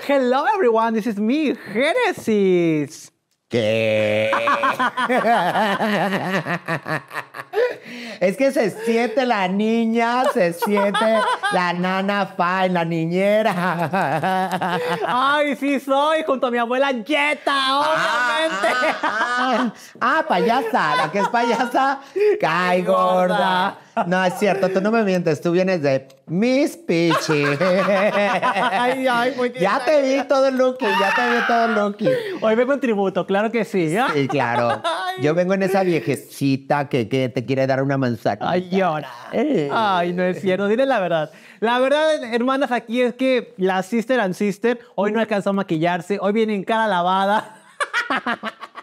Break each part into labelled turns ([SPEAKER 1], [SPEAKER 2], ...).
[SPEAKER 1] Hello everyone, this is me, Genesis. ¿Qué? es que se siente la niña, se siente la nana fine, la niñera. Ay, sí soy, junto a mi abuela Jetta, ah, obviamente. Ah, ah. ah, payasa, la que es payasa, cae gorda. No, es cierto, tú no me mientes, tú vienes de mis Pichi. ay, ay, Ya te vi todo el look. ya te vi todo el look. Hoy vengo en tributo, claro que sí. Sí, claro. Yo vengo en esa viejecita que, te quiere dar una manzana. Ay, llora. Eh. Ay, no es cierto, dile la verdad. La verdad, hermanas, aquí es que la sister and sister hoy no alcanzó a maquillarse, hoy viene en cara lavada.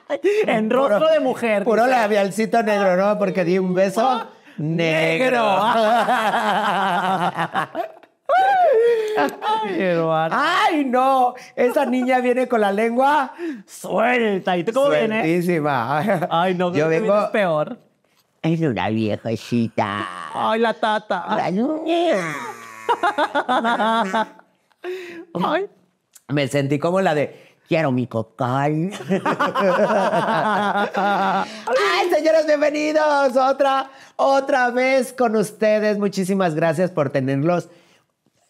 [SPEAKER 1] en rostro de mujer. Puro labialcito negro, ¿no? Porque di un beso negro. Ay, no, esa niña viene con la lengua suelta. ¿Y tú cómo Sueltísima. Ay, no, yo vengo peor. Es una viejecita. Ay, la tata. La niña. Me sentí como la de Quiero mi cocal. ¡Ay, señores, bienvenidos! Otra, otra vez con ustedes. Muchísimas gracias por tenerlos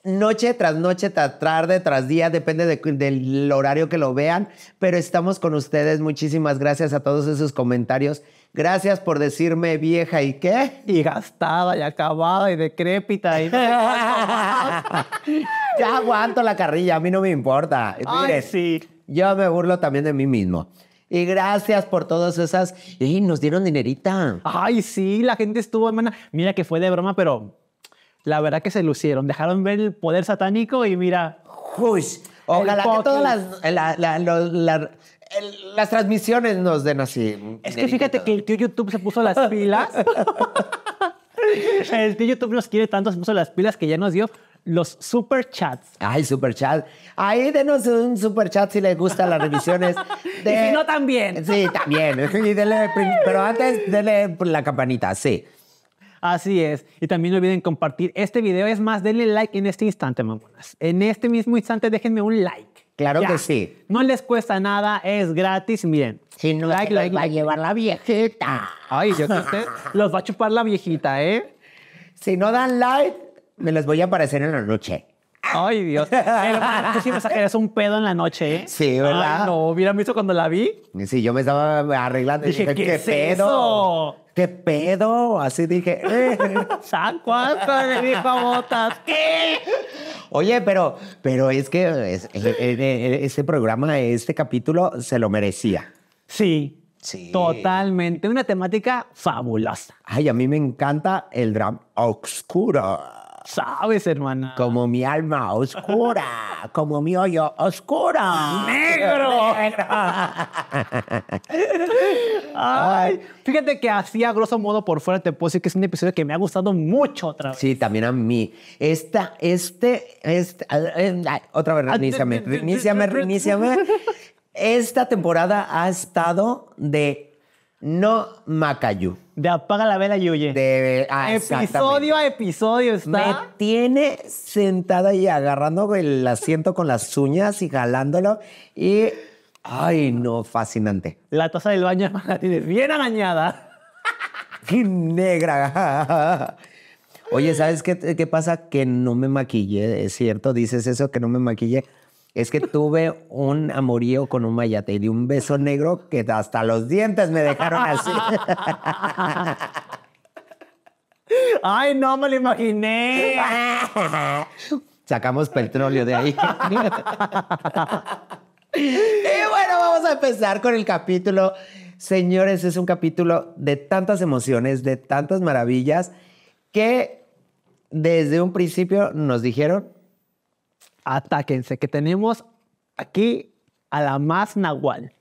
[SPEAKER 1] noche tras noche, tarde, tras día, depende del horario que lo vean, pero estamos con ustedes. Muchísimas gracias a todos esos comentarios. Gracias por decirme vieja y qué. Y gastada y acabada y decrépita. ya aguanto la carrilla, a mí no me importa. Ay, sí. Yo me burlo también de mí mismo. Y gracias por todas esas. Y nos dieron dinerita. Ay, sí, la gente estuvo, hermana. Mira que fue de broma, pero la verdad que se lucieron. Dejaron ver el poder satánico y mira. Uy, ojalá que todas las, las transmisiones nos den así. Es que fíjate que el tío YouTube se puso las pilas. el tío YouTube nos quiere tanto, se puso las pilas que ya nos dio los super chats. Ay, super chat. Ahí denos un super chat si les gustan las revisiones. si no, también. Sí, también. pero antes, denle la campanita, sí. Así es. Y también no olviden compartir este video. Es más, denle like en este instante, mamonas. En este mismo instante, déjenme un like. Claro que sí. No les cuesta nada, es gratis. Miren. Si no, like, va a llevar la viejita. Ay, yo que usted los va a chupar la viejita, ¿eh? Si no dan like, me las voy a aparecer en la noche. Ay, Dios. tú sí me un pedo en la noche, ¿eh? Sí, ¿verdad? no, hubieran visto cuando la vi. Sí, yo me estaba arreglando. Dije, dije ¿qué, pedo? ¿Qué pedo? Así dije, ¿Sabes eh". San le botas. ¿Qué? Oye, pero, pero es que eh, eh, este programa, este capítulo, se lo merecía. Sí. Sí. Totalmente. Una temática fabulosa. Ay, a mí me encanta el drama oscuro sabes, hermana. Como mi alma oscura, como mi hoyo oscura. ¡Negro! Ay, fíjate que hacía, grosso modo, por fuera te puedo decir que es un episodio que me ha gustado mucho otra vez. Sí, también a mí. Esta, este, este, otra vez, reiníciame, reiníciame, reiníciame. Esta temporada ha estado de no Macayu. De apaga la vela y huye. De, ah, episodio a episodio está. Me tiene sentada y agarrando el asiento con las uñas y jalándolo. Y. Ay, no, fascinante. La tosa del baño la tienes bien arañada. ¡Qué negra! Oye, ¿sabes qué pasa? Que no me maquille, es cierto, dices eso, que no me maquille es que tuve un amorío con un mayate y de un beso negro que hasta los dientes me dejaron así. Ay, no me lo imaginé. Sacamos petróleo de ahí. y bueno, vamos a empezar con el capítulo. Señores, es un capítulo de tantas emociones, de tantas maravillas, que desde un principio nos dijeron atáquense, que tenemos aquí a la más nahual.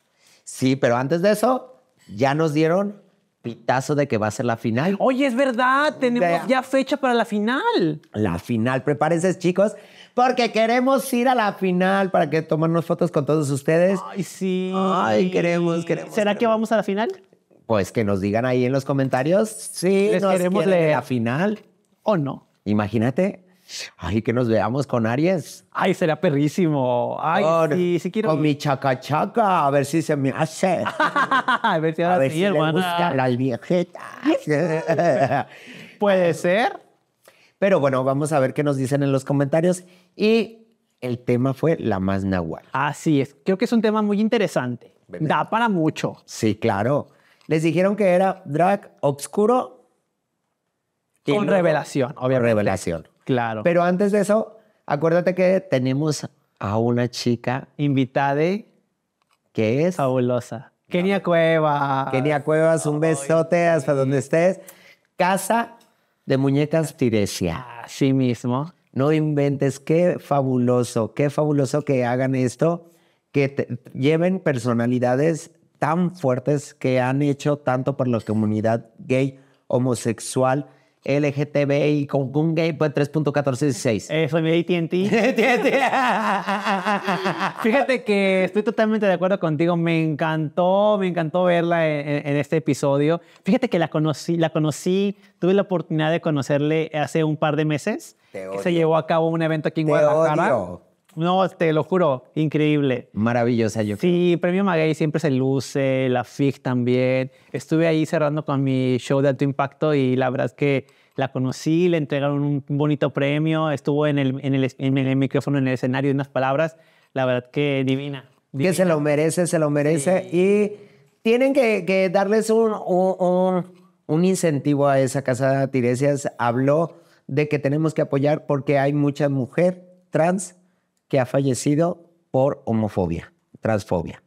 [SPEAKER 1] Sí, pero antes de eso, ya nos dieron pitazo de que va a ser la final. Oye, es verdad, tenemos ya fecha para la final. La final, prepárense chicos, porque queremos ir a la final para que tomarnos fotos con todos ustedes. Ay, sí. Ay, queremos, queremos. ¿Será que vamos a la final? Pues que nos digan ahí en los comentarios si Les queremos la final o no. Imagínate Ay, que nos veamos con Aries. Ay, será perrísimo. Ay, si quiero. Con mi chaca, a ver si se me hace. a ver si ahora a ver si las Puede ser. Pero bueno, vamos a ver qué nos dicen en los comentarios. Y el tema fue la más nahual. Así es. Creo que es un tema muy interesante. Da para mucho. Sí, claro. Les dijeron que era drag obscuro. Con revelación, Obvio, Revelación. Claro. Pero antes de eso, acuérdate que tenemos a una chica invitada que es fabulosa. Kenia Cueva. Kenia Cuevas, un besote hasta donde estés. Casa de Muñecas Tiresia. Así mismo. No inventes, qué fabuloso, qué fabuloso que hagan esto, que lleven personalidades tan fuertes que han hecho tanto por la comunidad gay, homosexual, y con un gay pues 3.1416. mi ATT. Fíjate que estoy totalmente de acuerdo contigo. Me encantó, me encantó verla en, este episodio. Fíjate que la conocí, la conocí, tuve la oportunidad de conocerle hace un par de meses. se llevó a cabo un evento aquí en Guadalajara. No, te lo juro, increíble. Maravillosa, yo Sí, Premio Maguey siempre se luce, la FIG también. Estuve ahí cerrando con mi show de alto impacto y la verdad es que la conocí, le entregaron un bonito premio, estuvo en el, en el, el micrófono, en el escenario, unas palabras, la verdad que divina. Que se lo merece, se lo merece. Y tienen que, darles un, un, incentivo a esa casa Tiresias. Habló de que tenemos que apoyar porque hay mucha mujer trans que ha fallecido por homofobia, transfobia.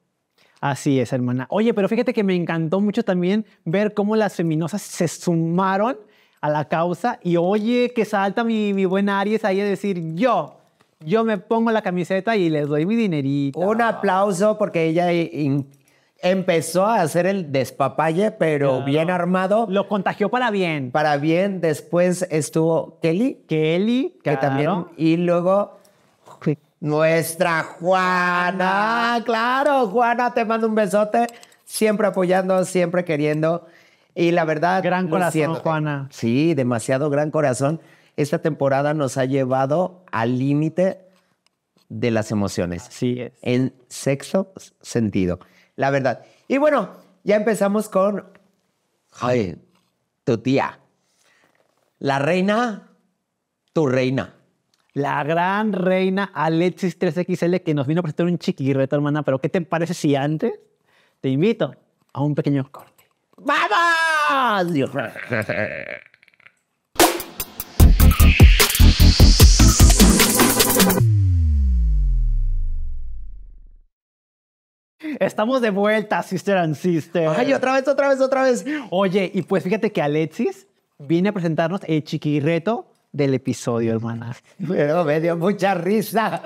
[SPEAKER 1] Así es, hermana. Oye, pero fíjate que me encantó mucho también ver cómo las feminosas se sumaron a la causa y oye, que salta mi, mi buen Aries ahí a decir, yo, yo me pongo la camiseta y les doy mi dinerito. Un aplauso porque ella empezó a hacer el despapalle, pero bien armado. Lo contagió para bien. Para bien. Después estuvo Kelly. Kelly, que también. Y luego nuestra Juana, claro, Juana, te mando un besote, siempre apoyando, siempre queriendo. Y la verdad, gran corazón, Juana. Sí, demasiado gran corazón. Esta temporada nos ha llevado al límite de las emociones. sí, es. En sexo sentido, la verdad. Y bueno, ya empezamos con ay, tu tía. La reina, tu reina la gran reina Alexis 3XL que nos vino a presentar un chiquirreto, hermana. Pero ¿qué te parece si antes te invito a un pequeño corte? ¡Vamos! Dios. Estamos de vuelta, sister and sister. Ay, otra vez, otra vez, otra vez. Oye, y pues fíjate que Alexis viene a presentarnos el chiquirreto del episodio, hermanas. Pero me dio mucha risa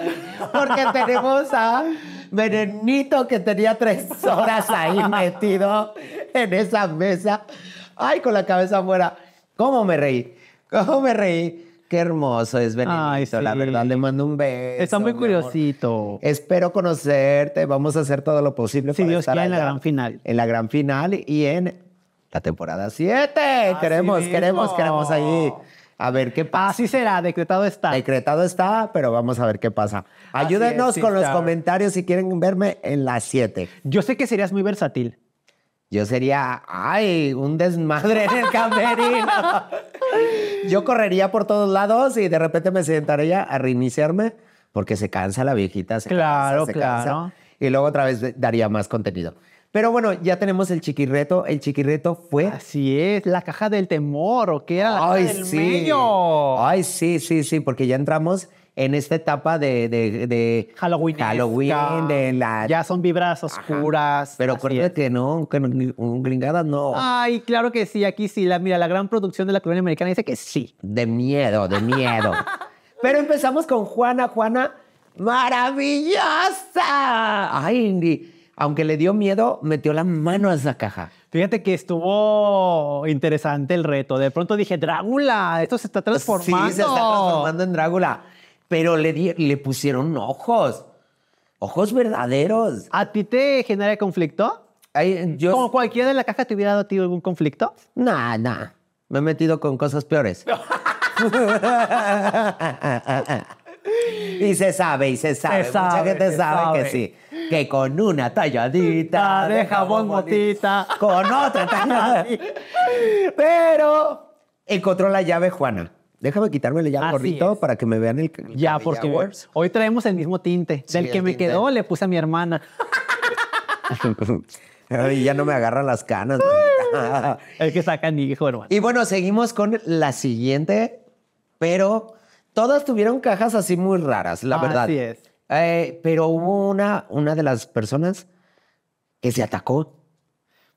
[SPEAKER 1] porque tenemos a Venenito que tenía tres horas ahí metido en esa mesa. Ay, con la cabeza afuera. ¿Cómo me reí? ¿Cómo me reí? Qué hermoso es Benedito, Ay, sí. la verdad. Le mando un beso. Está muy curiosito. Espero conocerte. Vamos a hacer todo lo posible si sí, Dios estar en la gran final. En la gran final y en la temporada 7. Queremos, queremos, queremos ahí a ver qué pasa. Así será, decretado está. Decretado está, pero vamos a ver qué pasa. Ayúdenos con los comentarios si quieren verme en las 7. Yo sé que serías muy versátil. Yo sería, ay, un desmadre en el camerino. Yo correría por todos lados y de repente me sentaría a reiniciarme porque se cansa la viejita. claro, claro. y luego otra vez daría más contenido. Pero bueno, ya tenemos el chiquirreto. El chiquirreto fue. Así es, la caja del temor, o qué era Ay, sí. Ay, sí, sí, sí, porque ya entramos en esta etapa de, de, Halloween. Halloween, de la. Ya son vibras oscuras. Pero acuérdate que no, que no, gringada no. Ay, claro que sí, aquí sí. La, mira, la gran producción de la colonia americana dice que sí. De miedo, de miedo. Pero empezamos con Juana, Juana, maravillosa. Ay, Indy aunque le dio miedo, metió la mano a esa caja. Fíjate que estuvo interesante el reto. De pronto dije, Drácula, esto se está transformando. Sí, se está transformando en Drácula. Pero le, le pusieron ojos. Ojos verdaderos. ¿A ti te genera conflicto? yo... ¿Como cualquiera de la caja te hubiera dado algún conflicto? Nah, nah. Me he metido con cosas peores. Y se sabe, y se sabe. Mucha gente sabe, que sí. Que con una talladita ah, de, jabón motita. con otra talladita. Pero encontró la llave, Juana. Déjame quitarme ya gorrito para que me vean el. ya, porque hoy traemos el mismo tinte. Del que me quedó, le puse a mi hermana. Y ya no me agarran las canas. el que sacan hijo, hermano. Y bueno, seguimos con la siguiente, pero Todas tuvieron cajas así muy raras, la verdad. Así es. Eh, pero hubo una, una de las personas que se atacó.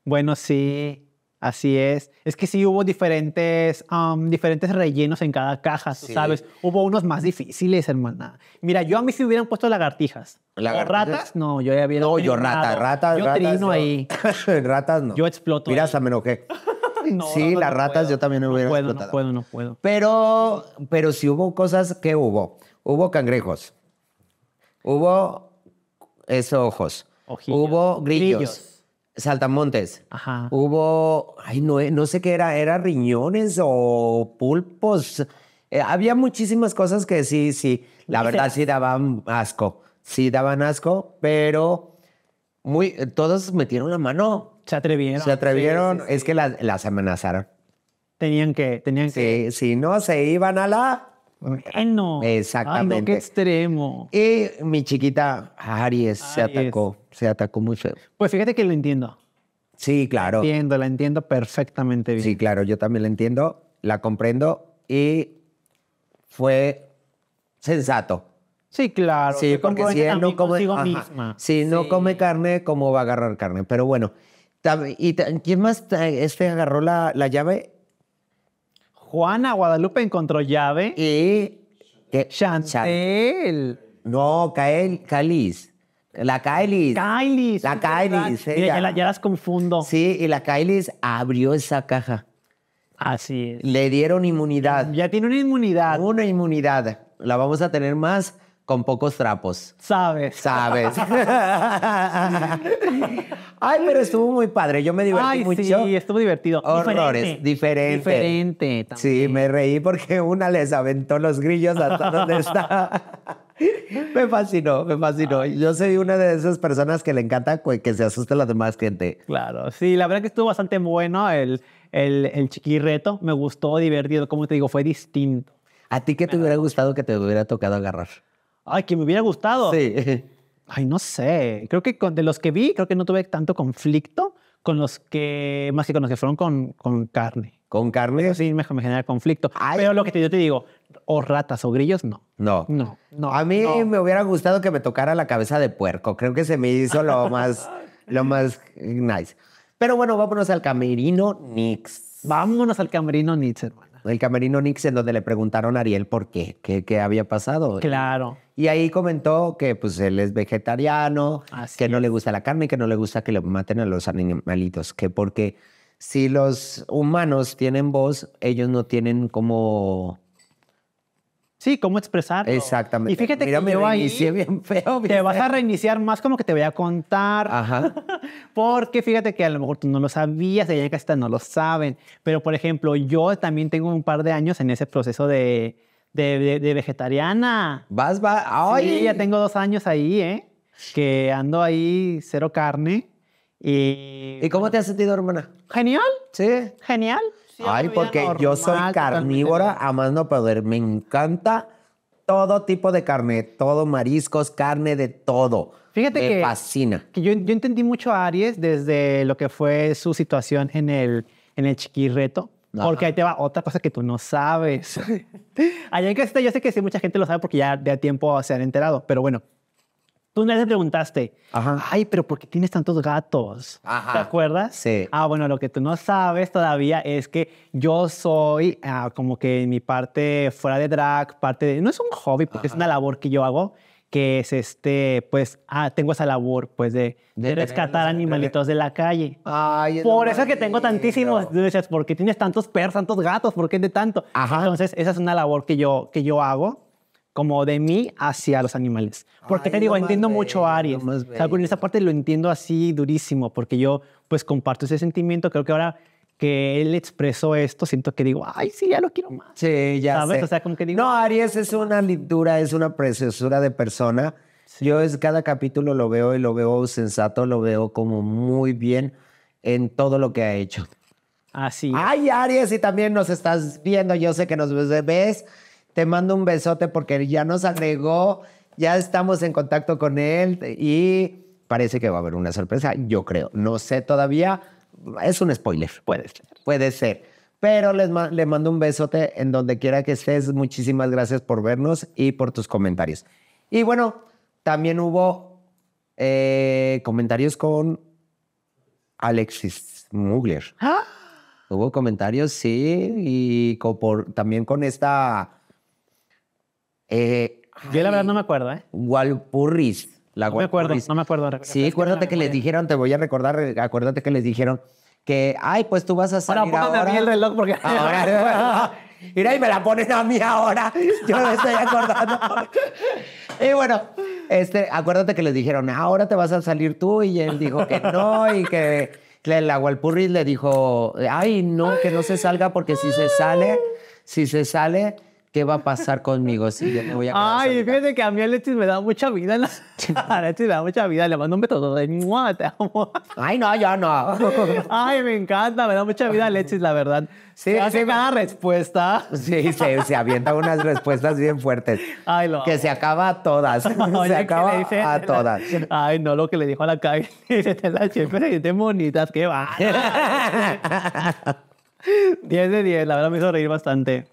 [SPEAKER 1] Bueno, sí, así es. Es que sí hubo diferentes, um, diferentes rellenos en cada caja, ¿sabes? Hubo unos más difíciles, hermana. Mira, yo a mí si hubieran puesto lagartijas. ¿Lagartijas? ratas? No, yo ya había... No, yo rata, rata, Yo trino ahí. ratas no. Yo exploto. Mira, hasta me enojé. sí, las ratas yo también hubiera explotado. No puedo, no puedo. Pero, pero sí hubo cosas que hubo. Hubo cangrejos. Hubo esos ojos. Hubo grillos. Saltamontes. Hubo, ay, no, eh, no sé qué era, era riñones o pulpos. Eh, había muchísimas cosas que sí, sí, la verdad sí daban asco. Sí daban asco, pero muy, todos metieron la mano. Se atrevieron. Se atrevieron, es que las, las, amenazaron. Tenían que, tenían que. si no, se iban a la... no! Exactamente. Ay, qué extremo. Y mi chiquita Aries, se atacó, se atacó muy feo. Pues fíjate que lo entiendo. Sí, claro. La entiendo, la entiendo perfectamente bien. Sí, claro, yo también la entiendo, la comprendo y fue sensato. Sí, claro. porque si él no come carne, ¿cómo va a agarrar carne? Pero bueno, ¿Y quién más este agarró la, la llave? Juana Guadalupe encontró llave. Y ¿Qué? Chantel. No, Kael, La Kailis. Kailis. La Kailis. Ya, ya, las confundo. Sí, y la Kailis abrió esa caja. Así es. Le dieron inmunidad. Ya tiene una inmunidad. Una inmunidad. La vamos a tener más con pocos trapos. Sabes. Sabes. Ay, pero estuvo muy padre. Yo me divertí Ay, mucho. Sí, estuvo divertido. Horrores. Diferente. Diferente. sí, me reí porque una les aventó los grillos hasta donde está. Me fascinó, me fascinó. Yo soy una de esas personas que le encanta que se asuste a la demás gente. Claro, sí, la verdad que estuvo bastante bueno el, el, el chiquirreto. Me gustó, divertido. Como te digo, fue distinto. ¿A ti qué te hubiera gustado que te hubiera tocado agarrar? Ay, que me hubiera gustado. Sí. Ay, no sé. Creo que con, de los que vi, creo que no tuve tanto conflicto con los que, más que con los que fueron con, con carne. ¿Con carne? sí, me, me genera conflicto. Ay. Pero lo que yo te digo, o ratas o grillos, no. No. No, no. A mí me hubiera gustado que me tocara la cabeza de puerco. Creo que se me hizo lo más, lo más eh, nice. Pero bueno, vámonos al camerino Nix. Vámonos al camerino Nix, hermano. El camerino Nix, en donde le preguntaron a Ariel por qué, qué, había pasado. Claro. Y ahí comentó que pues él es vegetariano, que no le gusta la carne, que no le gusta que le maten a los animalitos, que porque si los humanos tienen voz, ellos no tienen como Sí, cómo expresar. Exactamente. Y fíjate que me bien feo. te vas a reiniciar más como que te voy a contar. Ajá. Porque fíjate que a lo mejor tú no lo sabías, que hasta no lo saben. Pero, por ejemplo, yo también tengo un par de años en ese proceso de, vegetariana. Vas, vas. Ay. ya tengo dos años ahí, ¿eh? Que ando ahí cero carne. ¿Y, ¿Y cómo te has sentido, hermana? Genial. Sí. Genial. Ay, porque yo soy carnívora, a más no poder. Me encanta todo tipo de carne, todo mariscos, carne de todo. Fíjate me fascina. Que yo, yo, entendí mucho a Aries desde lo que fue su situación en el, en el chiquirreto. Porque ahí te va otra cosa que tú no sabes. Allá en casa yo sé que sí, mucha gente lo sabe porque ya de a tiempo se han enterado. Pero bueno, Tú una vez preguntaste, ay, pero ¿por qué tienes tantos gatos? ¿Te acuerdas? Sí. Ah, bueno, lo que tú no sabes todavía es que yo soy ah, como que en mi parte fuera de drag, parte de... No es un hobby, porque es una labor que yo hago, que es este, pues, ah, tengo esa labor, pues, de, rescatar animalitos de la calle. Ay, por eso es que tengo tantísimos, tú dices, ¿por qué tienes tantos perros, tantos gatos? ¿Por qué de tanto? Ajá. Entonces, esa es una labor que yo, que yo hago como de mí hacia los animales. Porque te digo, entiendo mucho a Aries. No o esta parte lo entiendo así durísimo, porque yo pues comparto ese sentimiento. Creo que ahora que él expresó esto, siento que digo, ay, sí, ya lo quiero más. Sí, ya ¿Sabes? O sea, como que digo... No, Aries es una lectura, es una preciosura de persona. Yo es, cada capítulo lo veo y lo veo sensato, lo veo como muy bien en todo lo que ha hecho. Así. Ay, Aries, y también nos estás viendo. Yo sé que nos ves. Te mando un besote porque ya nos agregó, ya estamos en contacto con él y parece que va a haber una sorpresa, yo creo. No sé todavía, es un spoiler. Puede ser. Puede ser. Pero les le mando un besote en donde quiera que estés. Muchísimas gracias por vernos y por tus comentarios. Y bueno, también hubo eh, comentarios con Alexis Mugler. ¡Ah! Hubo comentarios, sí, y también con esta eh, Yo la verdad no me acuerdo, ¿eh? Walpurris. La no me acuerdo, no me acuerdo. Sí, acuérdate que les dijeron, te voy a recordar, acuérdate que les dijeron que, ay, pues tú vas a salir ahora. el reloj porque... mira, y me la pones a mí ahora. Yo me estoy acordando. y bueno, este, acuérdate que les dijeron, ahora te vas a salir tú. Y él dijo que no y que la Walpurris le dijo, ay, no, que no se salga porque si se sale, si se sale ¿qué va a pasar conmigo si yo me voy a Ay, fíjate que a mí Alexis me da mucha vida. A Alexis me da mucha vida. Le mando un beso de ¡Mua! Ay, no, yo no. Ay, me encanta. Me da mucha vida Alexis, la verdad. Sí, sí me da respuesta. Sí, se, se avienta unas respuestas bien fuertes. Ay, lo Que se acaba a todas. se acaba a todas. Ay, no, lo que le dijo a la calle. Dice, te la siempre te monitas qué va. 10 de 10, la verdad me hizo reír bastante.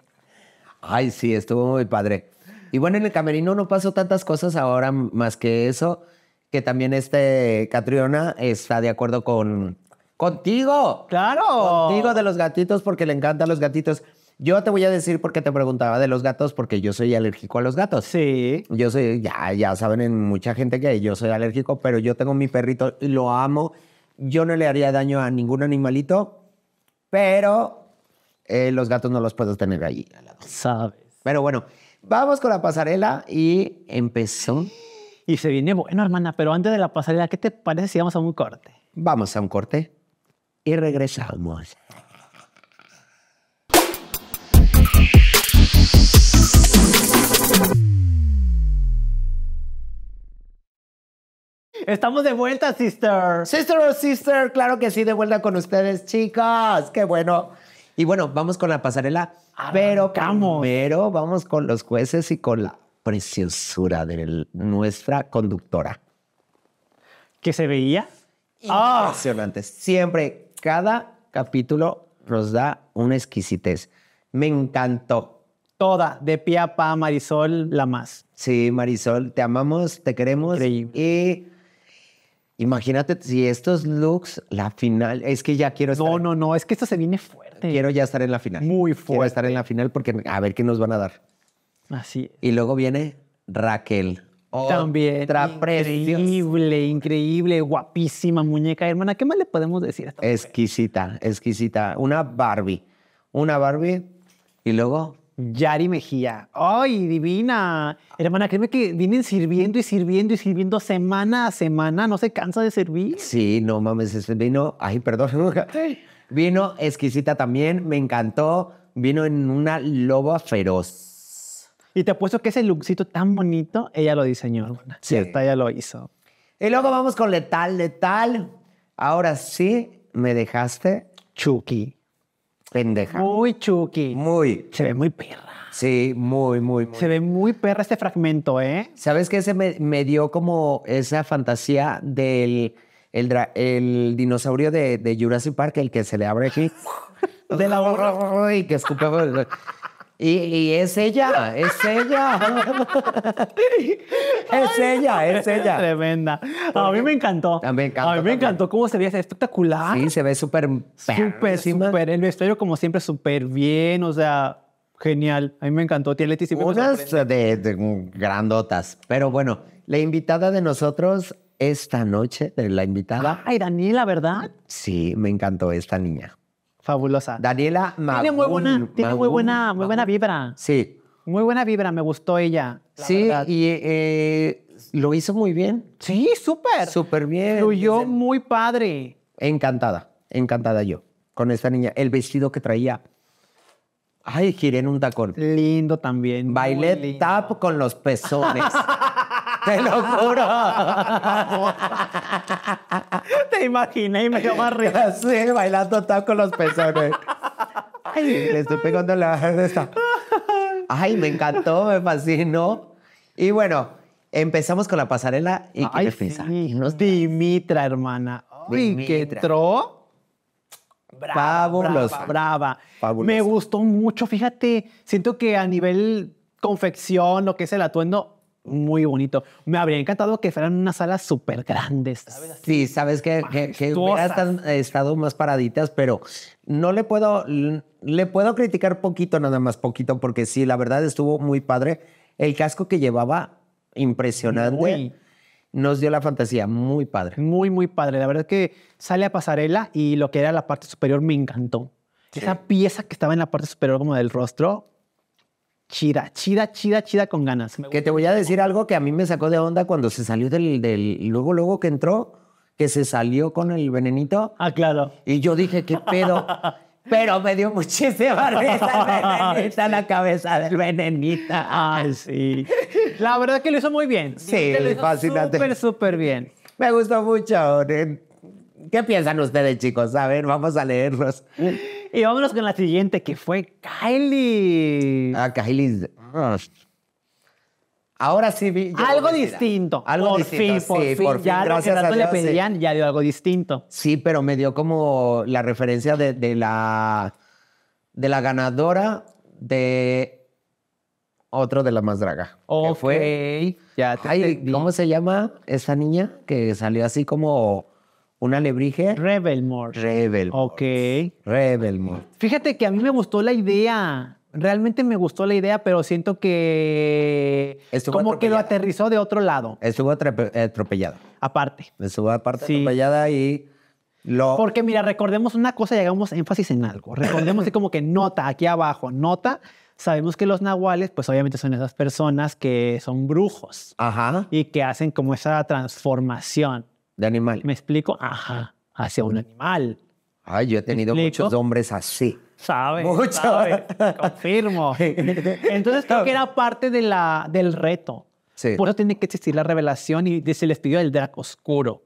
[SPEAKER 1] Ay, sí, estuvo muy padre. Y bueno, en el camerino no pasó tantas cosas ahora más que eso, que también este Catriona está de acuerdo con contigo. Claro. Contigo de los gatitos porque le encantan los gatitos. Yo te voy a decir porque te preguntaba de los gatos porque yo soy alérgico a los gatos. Sí. Yo soy ya ya saben en mucha gente que yo soy alérgico, pero yo tengo mi perrito y lo amo. Yo no le haría daño a ningún animalito, pero eh, los gatos no los puedo tener allí al lado. Sabes. Pero bueno, vamos con la pasarela y empezó. Y se viene bueno, hermana, pero antes de la pasarela, ¿qué te parece si vamos a un corte? Vamos a un corte y regresamos. Estamos de vuelta, sister. Sister o oh, sister, claro que sí, de vuelta con ustedes, chicas. Qué bueno y bueno, vamos con la pasarela. Pero, vamos. vamos con los jueces y con la preciosura de nuestra conductora. ¿Que se veía? Impresionante. Ah. Siempre, cada capítulo nos da una exquisitez. Me encantó. Toda, de pie a pa, Marisol, la más. Sí, Marisol, te amamos, te queremos. Increíble. Y imagínate si estos looks, la final, es que ya quiero estar. No, no, no, es que esto se viene fuerte. Quiero ya estar en la final. Muy fuerte. Quiero estar en la final porque a ver qué nos van a dar. Así. Y luego viene Raquel. También. Otra increíble, increíble, guapísima muñeca, hermana. ¿Qué más le podemos decir Exquisita, exquisita. Una Barbie. Una Barbie y luego Yari Mejía. ¡Ay, divina! Hermana, créeme que vienen sirviendo y sirviendo y sirviendo semana a semana. ¿No se cansa de servir? Sí, no mames, vino. Ay, perdón. Sí. Vino exquisita también, me encantó. Vino en una loba feroz. Y te apuesto que ese lookcito tan bonito, ella lo diseñó. Sí. ella lo hizo. Y luego vamos con letal, letal. Ahora sí, me dejaste. Chucky. Pendeja. Muy Chucky. Muy. Se ve muy perra. Sí, muy, muy, muy. Se ve muy perra este fragmento, ¿eh? ¿Sabes qué? Se me dio como esa fantasía del el, dinosaurio de, de, Jurassic Park, el que se le abre aquí, de la y que escupe. Y, es ella, es ella. es ella, es ella. Tremenda. A mí me encantó. A mí me encantó, a mí me encantó cómo se veía, espectacular. Sí, se ve súper. Súper, súper. El vestuario, como siempre, súper bien, o sea, genial. A mí me encantó. Tiene Leti siempre Unas de mm, grandotas. Pero bueno, la invitada de nosotros esta noche de la invitada. Ay, Daniela, ¿verdad? Sí, me encantó esta niña. Fabulosa. Daniela Tiene muy buena, muy buena, muy buena vibra. Sí. Muy buena vibra, me gustó ella. Sí, y eh, lo hizo muy bien. Sí, súper. Súper bien. Fluyó muy padre. Encantada, encantada yo con esta niña. El vestido que traía. Ay, giré en un tacón. Lindo también. Bailé tap con los pezones. Te lo juro. Te imaginé y me dio más risa así, bailando tan con los pezones. Ay, le estoy pegando la esta. Ay, me encantó, me fascinó. Y bueno, empezamos con la pasarela y Ay, ¿qué Dimitra, hermana. Ay, Dimitra. que entró. Brava, brava, Me gustó mucho, fíjate, siento que a nivel confección, o que es el atuendo, muy bonito. Me habría encantado que fueran unas salas súper grandes. Sí, sabes que, que, estado más paraditas, pero no le puedo, le puedo criticar poquito, nada más poquito, porque sí, la verdad estuvo muy padre. El casco que llevaba, impresionante. nos dio la fantasía, muy padre. Muy, muy padre. La verdad que sale a pasarela y lo que era la parte superior me encantó. Esa pieza que estaba en la parte superior como del rostro, chida, chida, chida, chida con ganas. Que te voy a decir algo que a mí me sacó de onda cuando se salió del, del luego, luego que entró, que se salió con el venenito. Ah, claro. Y yo dije, ¿qué pedo? Pero me dio muchísima risa el la cabeza del venenita. Ay, sí. La verdad que lo hizo muy bien. Sí, fascinante. Súper, súper bien. Me gustó mucho. ¿Qué piensan ustedes, chicos? A ver, vamos a leerlos. Y vámonos con la siguiente, que fue Kylie. Ah, Kylie. Ahora sí vi. Algo distinto. Algo por distinto. Fin, por fin, por fin. Ya gracias le pedían, ya dio algo distinto. Sí, pero me dio como la referencia de, la, de la ganadora de otro de la más draga. ya Ay, ¿Cómo se llama esa niña que salió así como ¿Una alebrije. Rebelmort. Rebelmort. Ok. Rebelmort. Fíjate que a mí me gustó la idea. Realmente me gustó la idea, pero siento que como que lo aterrizó de otro lado. Estuvo atropellado. Aparte. Estuvo aparte atropellada y lo... Porque mira, recordemos una cosa y hagamos énfasis en algo. Recordemos que como que nota aquí abajo, nota. Sabemos que los nahuales, pues obviamente son esas personas que son brujos. Ajá. Y que hacen como esa transformación. De animal. Me explico, ajá, hacia un animal. Ay, yo he tenido muchos hombres así. ¿Sabes? ¿Muchos? confirmo. Entonces creo que era parte de la, del reto. Por eso tiene que existir la revelación y se les pidió el drag oscuro.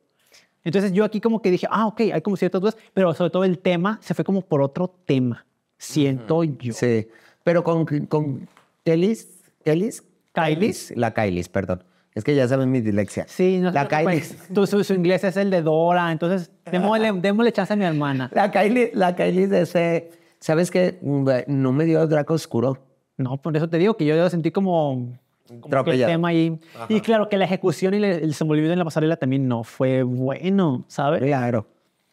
[SPEAKER 1] Entonces yo aquí como que dije, ah, ok, hay como ciertas dudas, pero sobre todo el tema se fue como por otro tema, siento yo. Sí, pero con, con Telis, Telis, Kailis, la Kailis, perdón. Es que ya saben mi dilexia. Sí, no la pues, Kylie. tú, su, inglés es el de Dora, entonces démosle, démosle chance a mi hermana. La Kylie, la Kylie de ese. ¿Sabes qué? Mm, eh, no me dio Draco Oscuro. No, por eso te digo que yo lo sentí como. como el tema ahí. Y claro, que la ejecución y el, el desenvolvimiento en la pasarela también no fue bueno, ¿sabes? Claro.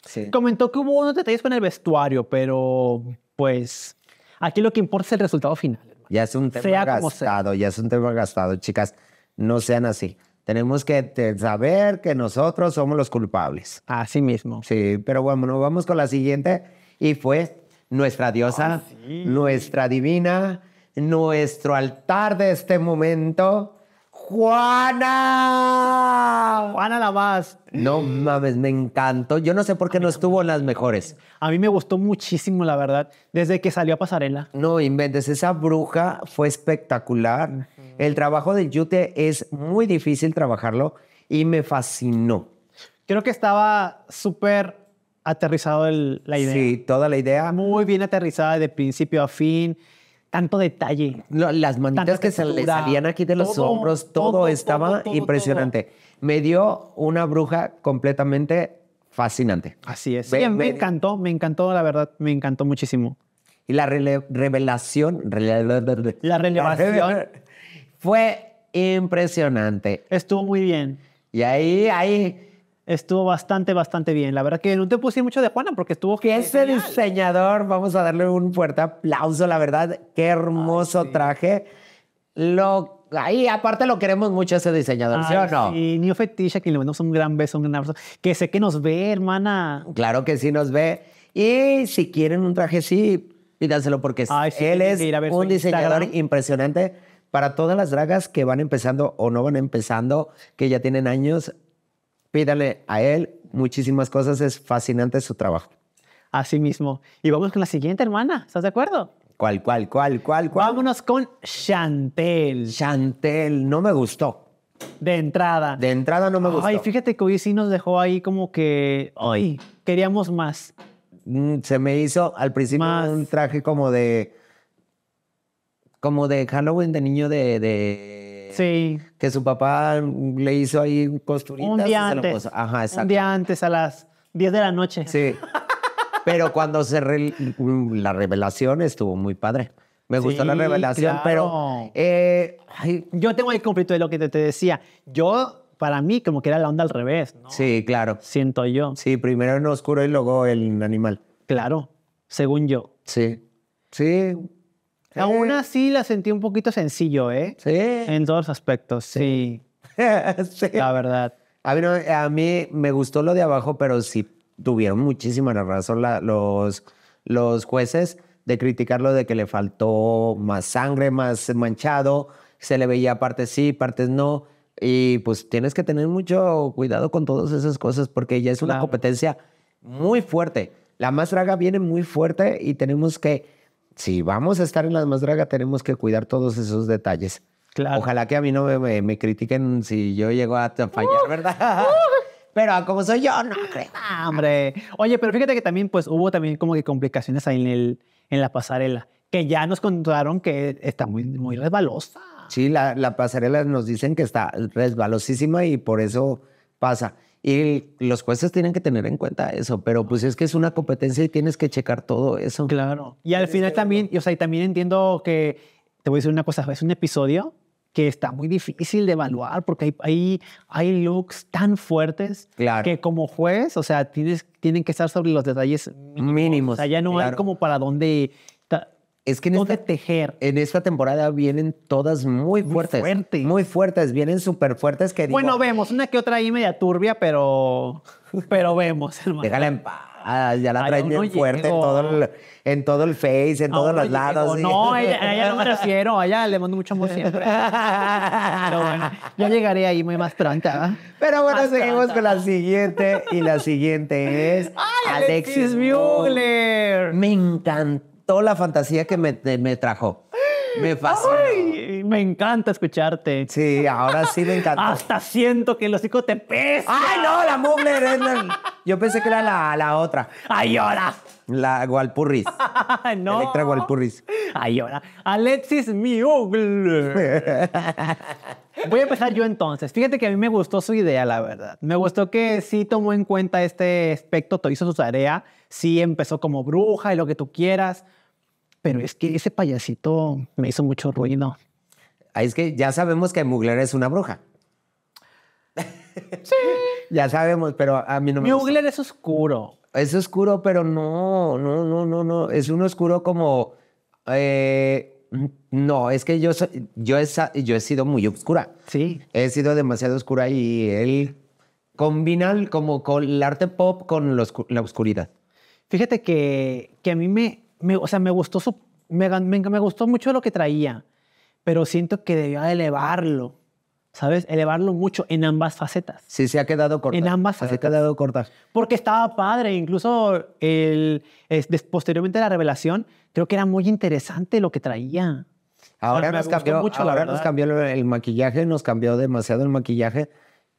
[SPEAKER 1] Sí. Comentó que hubo unos detalles con el vestuario, pero pues aquí lo que importa es el resultado final. Ya es un tema gastado, ya es un tema gastado, chicas no sean así. Tenemos que saber que nosotros somos los culpables. Así mismo. Sí, pero bueno, vamos con la siguiente y fue nuestra diosa, ah, nuestra divina, nuestro altar de este momento. Juana. Juana la más. No mames, me encantó. Yo no sé por qué no estuvo en las mejores. A mí me gustó muchísimo, la verdad, desde que salió a pasarela. No inventes, esa bruja fue espectacular. Mm. El trabajo del yute es muy difícil trabajarlo y me fascinó. Creo que estaba súper aterrizado el, la idea. Sí, toda la idea. Muy bien aterrizada de principio a fin. Tanto detalle. las manitas que se le salían aquí de los hombros, todo, estaba impresionante. Me dio una bruja completamente fascinante. Así es. me encantó, me encantó, la verdad, me encantó muchísimo. Y la revelación, la revelación fue impresionante. Estuvo muy bien. Y ahí, ahí. Estuvo bastante, bastante bien. La verdad que no te puse mucho de Juana porque estuvo. Que ese diseñador, vamos a darle un fuerte aplauso, la verdad. Qué hermoso traje. Lo Ahí, aparte, lo queremos mucho ese diseñador, ¿sí o no? Sí, le mandamos un gran beso, un gran abrazo. Que sé que nos ve, hermana. Claro que sí nos ve. Y si quieren un traje, sí, pídanselo porque él es un diseñador impresionante para todas las dragas que van empezando o no van empezando, que ya tienen años, pídale a él muchísimas cosas. Es fascinante su trabajo. Así mismo. Y vamos con la siguiente, hermana. ¿Estás de acuerdo? ¿Cuál, cuál, cuál, cuál, cuál? Vámonos con Chantel. Chantel, no me gustó. De entrada. De entrada no me gustó. Ay, fíjate que hoy sí nos dejó ahí como que, ay, queríamos más. Mm, se me hizo al principio un traje como de como de Halloween de niño de, Sí. Que su papá le hizo ahí costuritas. Un día antes. Ajá, exacto. Un día antes, a las 10 de la noche. Sí. Pero cuando se... La revelación estuvo muy padre. Me gustó la revelación, pero... Eh, yo tengo el conflicto de lo que te, decía. Yo para mí como que era la onda al revés, Sí, claro. Siento yo. Sí, primero en oscuro y luego el animal. Claro, según yo. Sí. Sí, Aún así la sentí un poquito sencillo, ¿eh? Sí. En todos los aspectos, sí. La verdad. A mí, me gustó lo de abajo, pero sí tuvieron muchísima razón los, los jueces de criticarlo de que le faltó más sangre, más manchado, se le veía parte sí, partes no. Y pues tienes que tener mucho cuidado con todas esas cosas porque ya es una competencia muy fuerte. La más draga viene muy fuerte y tenemos que si vamos a estar en Las Más Dragas, tenemos que cuidar todos esos detalles. Ojalá que a mí no me, critiquen si yo llego a fallar, ¿verdad? Pero como soy yo, no creo. Hombre. Oye, pero fíjate que también pues hubo también como que complicaciones ahí en, el, en la pasarela, que ya nos contaron que está muy, muy resbalosa. Sí, la, la pasarela nos dicen que está resbalosísima y por eso pasa. Y los jueces tienen que tener en cuenta eso, pero pues es que es una competencia y tienes que checar todo eso. Claro. Y al final también, o sea, y también entiendo que, te voy a decir una cosa, es un episodio que está muy difícil de evaluar porque hay, hay, looks tan fuertes claro. que como juez, o sea, tienes, tienen que estar sobre los detalles mínimos. o sea, ya no hay como para dónde es que en esta, en esta temporada vienen todas muy fuertes. Muy fuertes. Muy fuertes, vienen súper fuertes que Bueno, vemos, una que otra ahí media turbia, pero, pero vemos, Déjala en paz. ya la traes bien fuerte en todo, el, face, en todos los lados. No, ella, no me refiero, a ella le mando mucho amor siempre. Pero bueno, ya llegaré ahí muy más pronto. ¿eh? Pero bueno, seguimos con la siguiente. Y la siguiente es Alexis, Alexis Me encanta toda la fantasía que me, trajo. Me fascina. me encanta escucharte. Sí, ahora sí me encanta. Hasta siento que el hocico te pesa. ¡Ay, no! La Mugler Yo pensé que era la, otra. ¡Ay, ahora! La Gualpurris. no. Electra Gualpurris. Ay, Alexis Ugle. Voy a empezar yo entonces. Fíjate que a mí me gustó su idea, la verdad. Me gustó que sí tomó en cuenta este aspecto, todo hizo su tarea, sí empezó como bruja y lo que tú quieras, pero es que ese payasito me hizo mucho ruido. Ah, es que ya sabemos que Mugler es una bruja. Sí. ya sabemos, pero a mí no me Mugler es oscuro. Es oscuro, pero no, no, no, no, no. Es un oscuro como... Eh, no, es que yo, yo, he, yo he sido muy oscura. Sí. He sido demasiado oscura y él combina como con el arte pop con la oscuridad. Fíjate que, que a mí me, o sea, me gustó, su, me, me, me, gustó mucho lo que traía, pero siento que debía elevarlo, ¿sabes? Elevarlo mucho en ambas facetas. Sí, se ha quedado corta. En ambas facetas. Se ha quedado corta. Porque estaba padre, incluso el, posteriormente a la revelación, creo que era muy interesante lo que traía. Ahora, nos, cambió, mucho, ahora nos cambió el maquillaje, nos cambió demasiado el maquillaje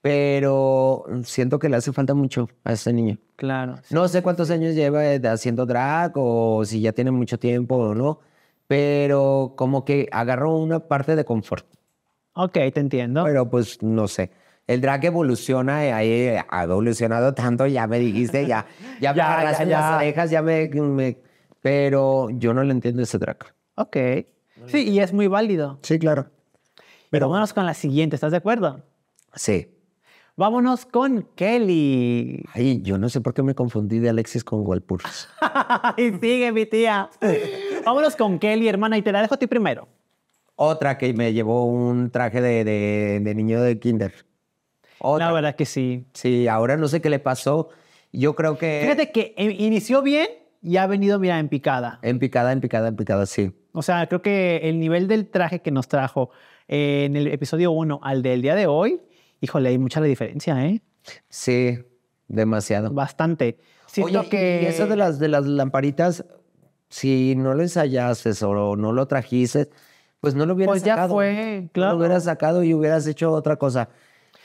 [SPEAKER 1] pero siento que le hace falta mucho a este niño. Claro. No sé cuántos años lleva eh, haciendo drag o si ya tiene mucho tiempo o no, pero como que agarró una parte de confort. Ok, te entiendo. Pero pues no sé. El drag evoluciona, y eh, eh, ha evolucionado tanto, ya me dijiste, ya, ya, me las orejas, ya me, Pero yo no le entiendo ese drag. Ok. Sí, y es muy válido. Sí, claro. Pero vámonos con la siguiente, ¿estás de acuerdo? Sí. Vámonos con Kelly. Ay, yo no sé por qué me confundí de Alexis con Walpur. y sigue mi tía. Vámonos con Kelly, hermana, y te la dejo a ti primero. Otra que me llevó un traje de, niño de kinder. La verdad que sí. Sí, ahora no sé qué le pasó. Yo creo que... Fíjate que eh, inició bien y ha venido, mira, en picada. En picada, en picada, en picada, sí. O sea, creo que el nivel del traje que nos trajo eh, en el episodio 1 al del día de hoy híjole, hay mucha la diferencia, ¿eh? Sí, demasiado. Bastante. Siento que... y eso de las, de las lamparitas, si no lo ensayaste o no lo trajiste, pues no lo hubieras pues sacado. Pues fue, claro. No lo hubieras sacado y hubieras hecho otra cosa.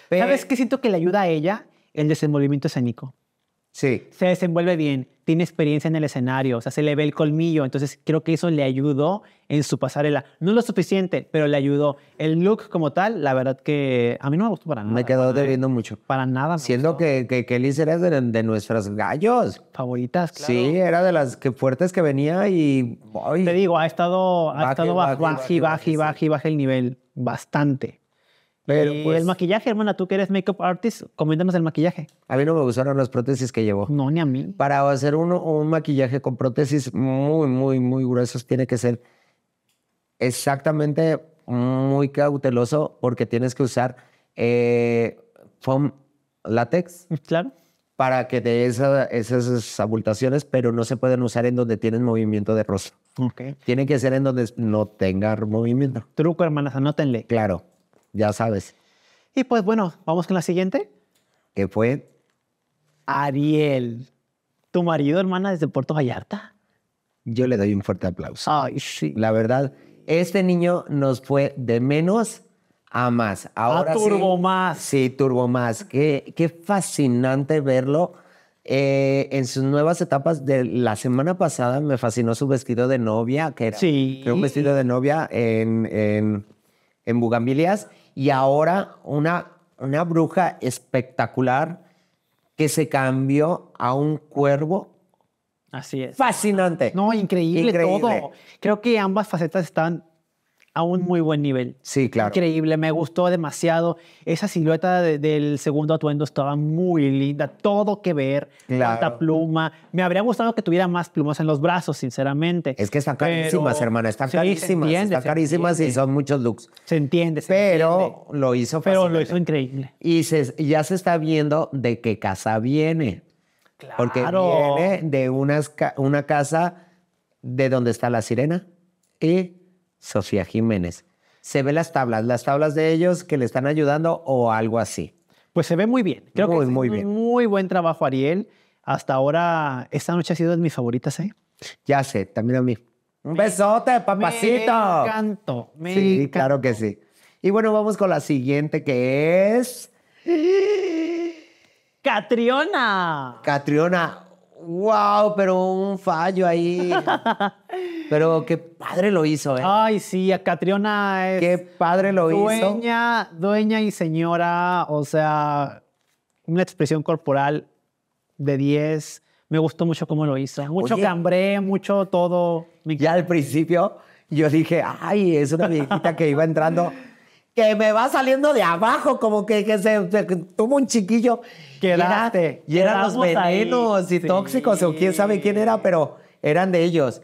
[SPEAKER 1] ¿Sabes qué? Siento que le ayuda a ella el desenvolvimiento escénico. Sí. Se desenvuelve bien tiene experiencia en el escenario, o sea, se le ve el colmillo, entonces creo que eso le ayudó en su pasarela. No lo suficiente, pero le ayudó. El look como tal, la verdad que a mí no me gustó para nada. Me quedó debiendo mucho. Para nada. si Siendo que, que Kelly era de, nuestras gallos. Favoritas, claro. Sí, era de las que fuertes que venía y... Te digo, ha estado, ha estado bajo baji, baji, el nivel bastante. Pero pues el maquillaje, hermana, tú que eres makeup artist, coméntanos el maquillaje. A mí no me gustaron las prótesis que llevó. No, ni a mí. Para hacer uno, un maquillaje con prótesis muy, muy, muy gruesos, tiene que ser exactamente muy cauteloso porque tienes que usar eh, foam látex. Claro. Para que de esa, esas abultaciones, pero no se pueden usar en donde tienen movimiento de rostro. Ok. Tiene que ser en donde no tenga movimiento. Truco, hermanas, anótenle. Claro ya sabes. Y pues bueno, vamos con la siguiente. Que fue Ariel, tu marido, hermana, desde Puerto Vallarta. Yo le doy un fuerte aplauso. Ay, sí. La verdad, este niño nos fue de menos a más. Ahora a turbo más. Sí, turbo más. Qué, qué fascinante verlo. Eh, en sus nuevas etapas de la semana pasada me fascinó su vestido de novia, que era, un vestido de novia en, en, en Bugambilias y ahora una, una bruja espectacular que se cambió a un cuervo. Así es. Fascinante. No, increíble, increíble. todo. Creo que ambas facetas están a un mm. muy buen nivel. Sí, claro. Increíble, me gustó demasiado. Esa silueta del segundo atuendo estaba muy linda, todo que ver, claro. pluma. Me habría gustado que tuviera más plumas en los brazos, sinceramente. Es que están carísimas, Pero, hermana, están carísimas, están carísimas y son muchos looks. Se entiende. Pero lo hizo Pero lo hizo increíble. Y ya se está viendo de qué casa viene. Claro. Porque viene de una casa de donde está la sirena y Sofía Jiménez. Se ve las tablas, las tablas de ellos que le están ayudando o algo así. Pues se ve muy bien. Creo muy, que muy bien. Muy buen trabajo, Ariel. Hasta ahora, esta noche ha sido de mis favoritas, ¿eh? Ya sé, también a mí. Un besote, papacito. Me encanto, Sí, claro que sí. Y bueno, vamos con la siguiente que es. Catriona. Catriona. Wow, pero un fallo ahí. Pero qué padre lo hizo, ¿eh? Ay, sí, a Catriona es. Qué padre lo hizo. Dueña, dueña y señora, o sea, una expresión corporal de 10. Me gustó mucho cómo lo hizo. Mucho cambré, mucho todo. Ya al principio yo dije, ay, es una viejita que iba entrando, que me va saliendo de abajo, como que, se, tuvo un chiquillo. que Y, y eran los venenos y tóxicos, o quién sabe quién era, pero eran de ellos.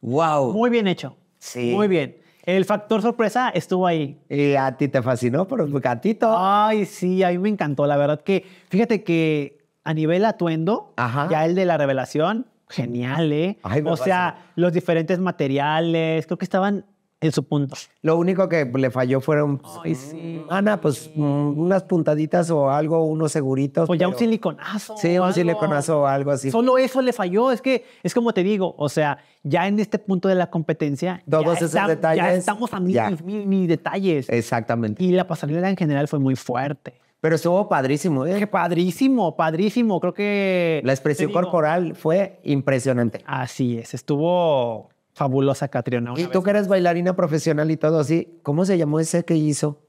[SPEAKER 1] ¡Wow! Muy bien hecho. Sí. Muy bien. El factor sorpresa estuvo ahí. Y a ti te fascinó por un gatito. Ay, sí, a mí me encantó. La verdad que, fíjate que a nivel atuendo, ya el de la revelación, genial, ¿eh? o sea, los diferentes materiales, creo que estaban en su punto. Lo único que le falló fueron. Pues, Ana, pues mm, unas puntaditas o algo, unos seguritos. Pues ya un siliconazo. Sí, un siliconazo o algo así. Solo eso le falló. Es que es como te digo, o sea, ya en este punto de la competencia. Todos esos detalles. Ya estamos a mil, detalles. Exactamente. Y la pasarela en general fue muy fuerte. Pero estuvo padrísimo. ¿eh? Padrísimo, padrísimo. Creo que. La expresión corporal fue impresionante. Así es, estuvo fabulosa Catriona. Y tú que eres bailarina profesional y todo así, ¿cómo se llamó ese que hizo?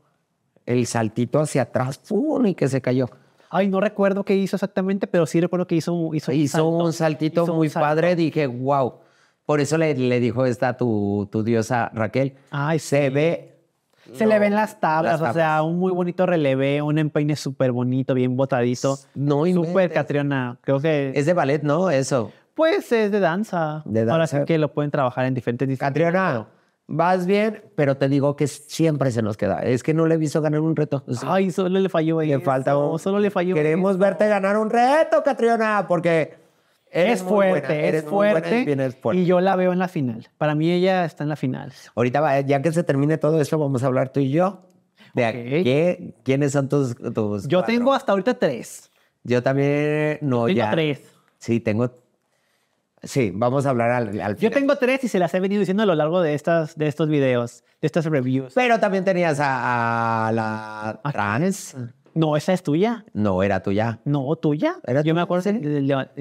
[SPEAKER 1] El saltito hacia atrás, ¡pum! y que se cayó. Ay, no recuerdo qué hizo exactamente, pero sí recuerdo que hizo, hizo, hizo un, saltito muy padre. Dije, wow. Por eso le, le dijo esta tu, tu, diosa Raquel. Ay, se ve. Se le ven las tablas, las tablas, o sea, un muy bonito relevé, un empeine súper bonito, bien botadito. No, súper Catriona. Creo que. Es de ballet, ¿no? Eso. Pues es de danza. De Ahora sí que lo pueden trabajar en diferentes disciplinas. Catriona, vas bien, pero te digo que siempre se nos queda. Es que no le he visto ganar un reto. Ay, solo le falló ahí. Le falta un... Solo le falló Queremos verte ganar un reto, Catriona, porque... es fuerte, buena, eres, fuerte, Y yo la veo en la final. Para mí ella está en la final. Ahorita, eh, ya que se termine todo eso, vamos a hablar tú y yo. De qué, ¿Quiénes son tus, tus Yo tengo hasta ahorita tres. Yo también, no, ya. Tengo tres. Sí, tengo Sí, vamos a hablar al, final. Yo tengo tres y se las he venido diciendo a lo largo de, estas, de estos videos, de estas reviews. Pero también tenías a, la trans. No, esa es tuya. No, era tuya. No, tuya. ¿Era Yo me acuerdo.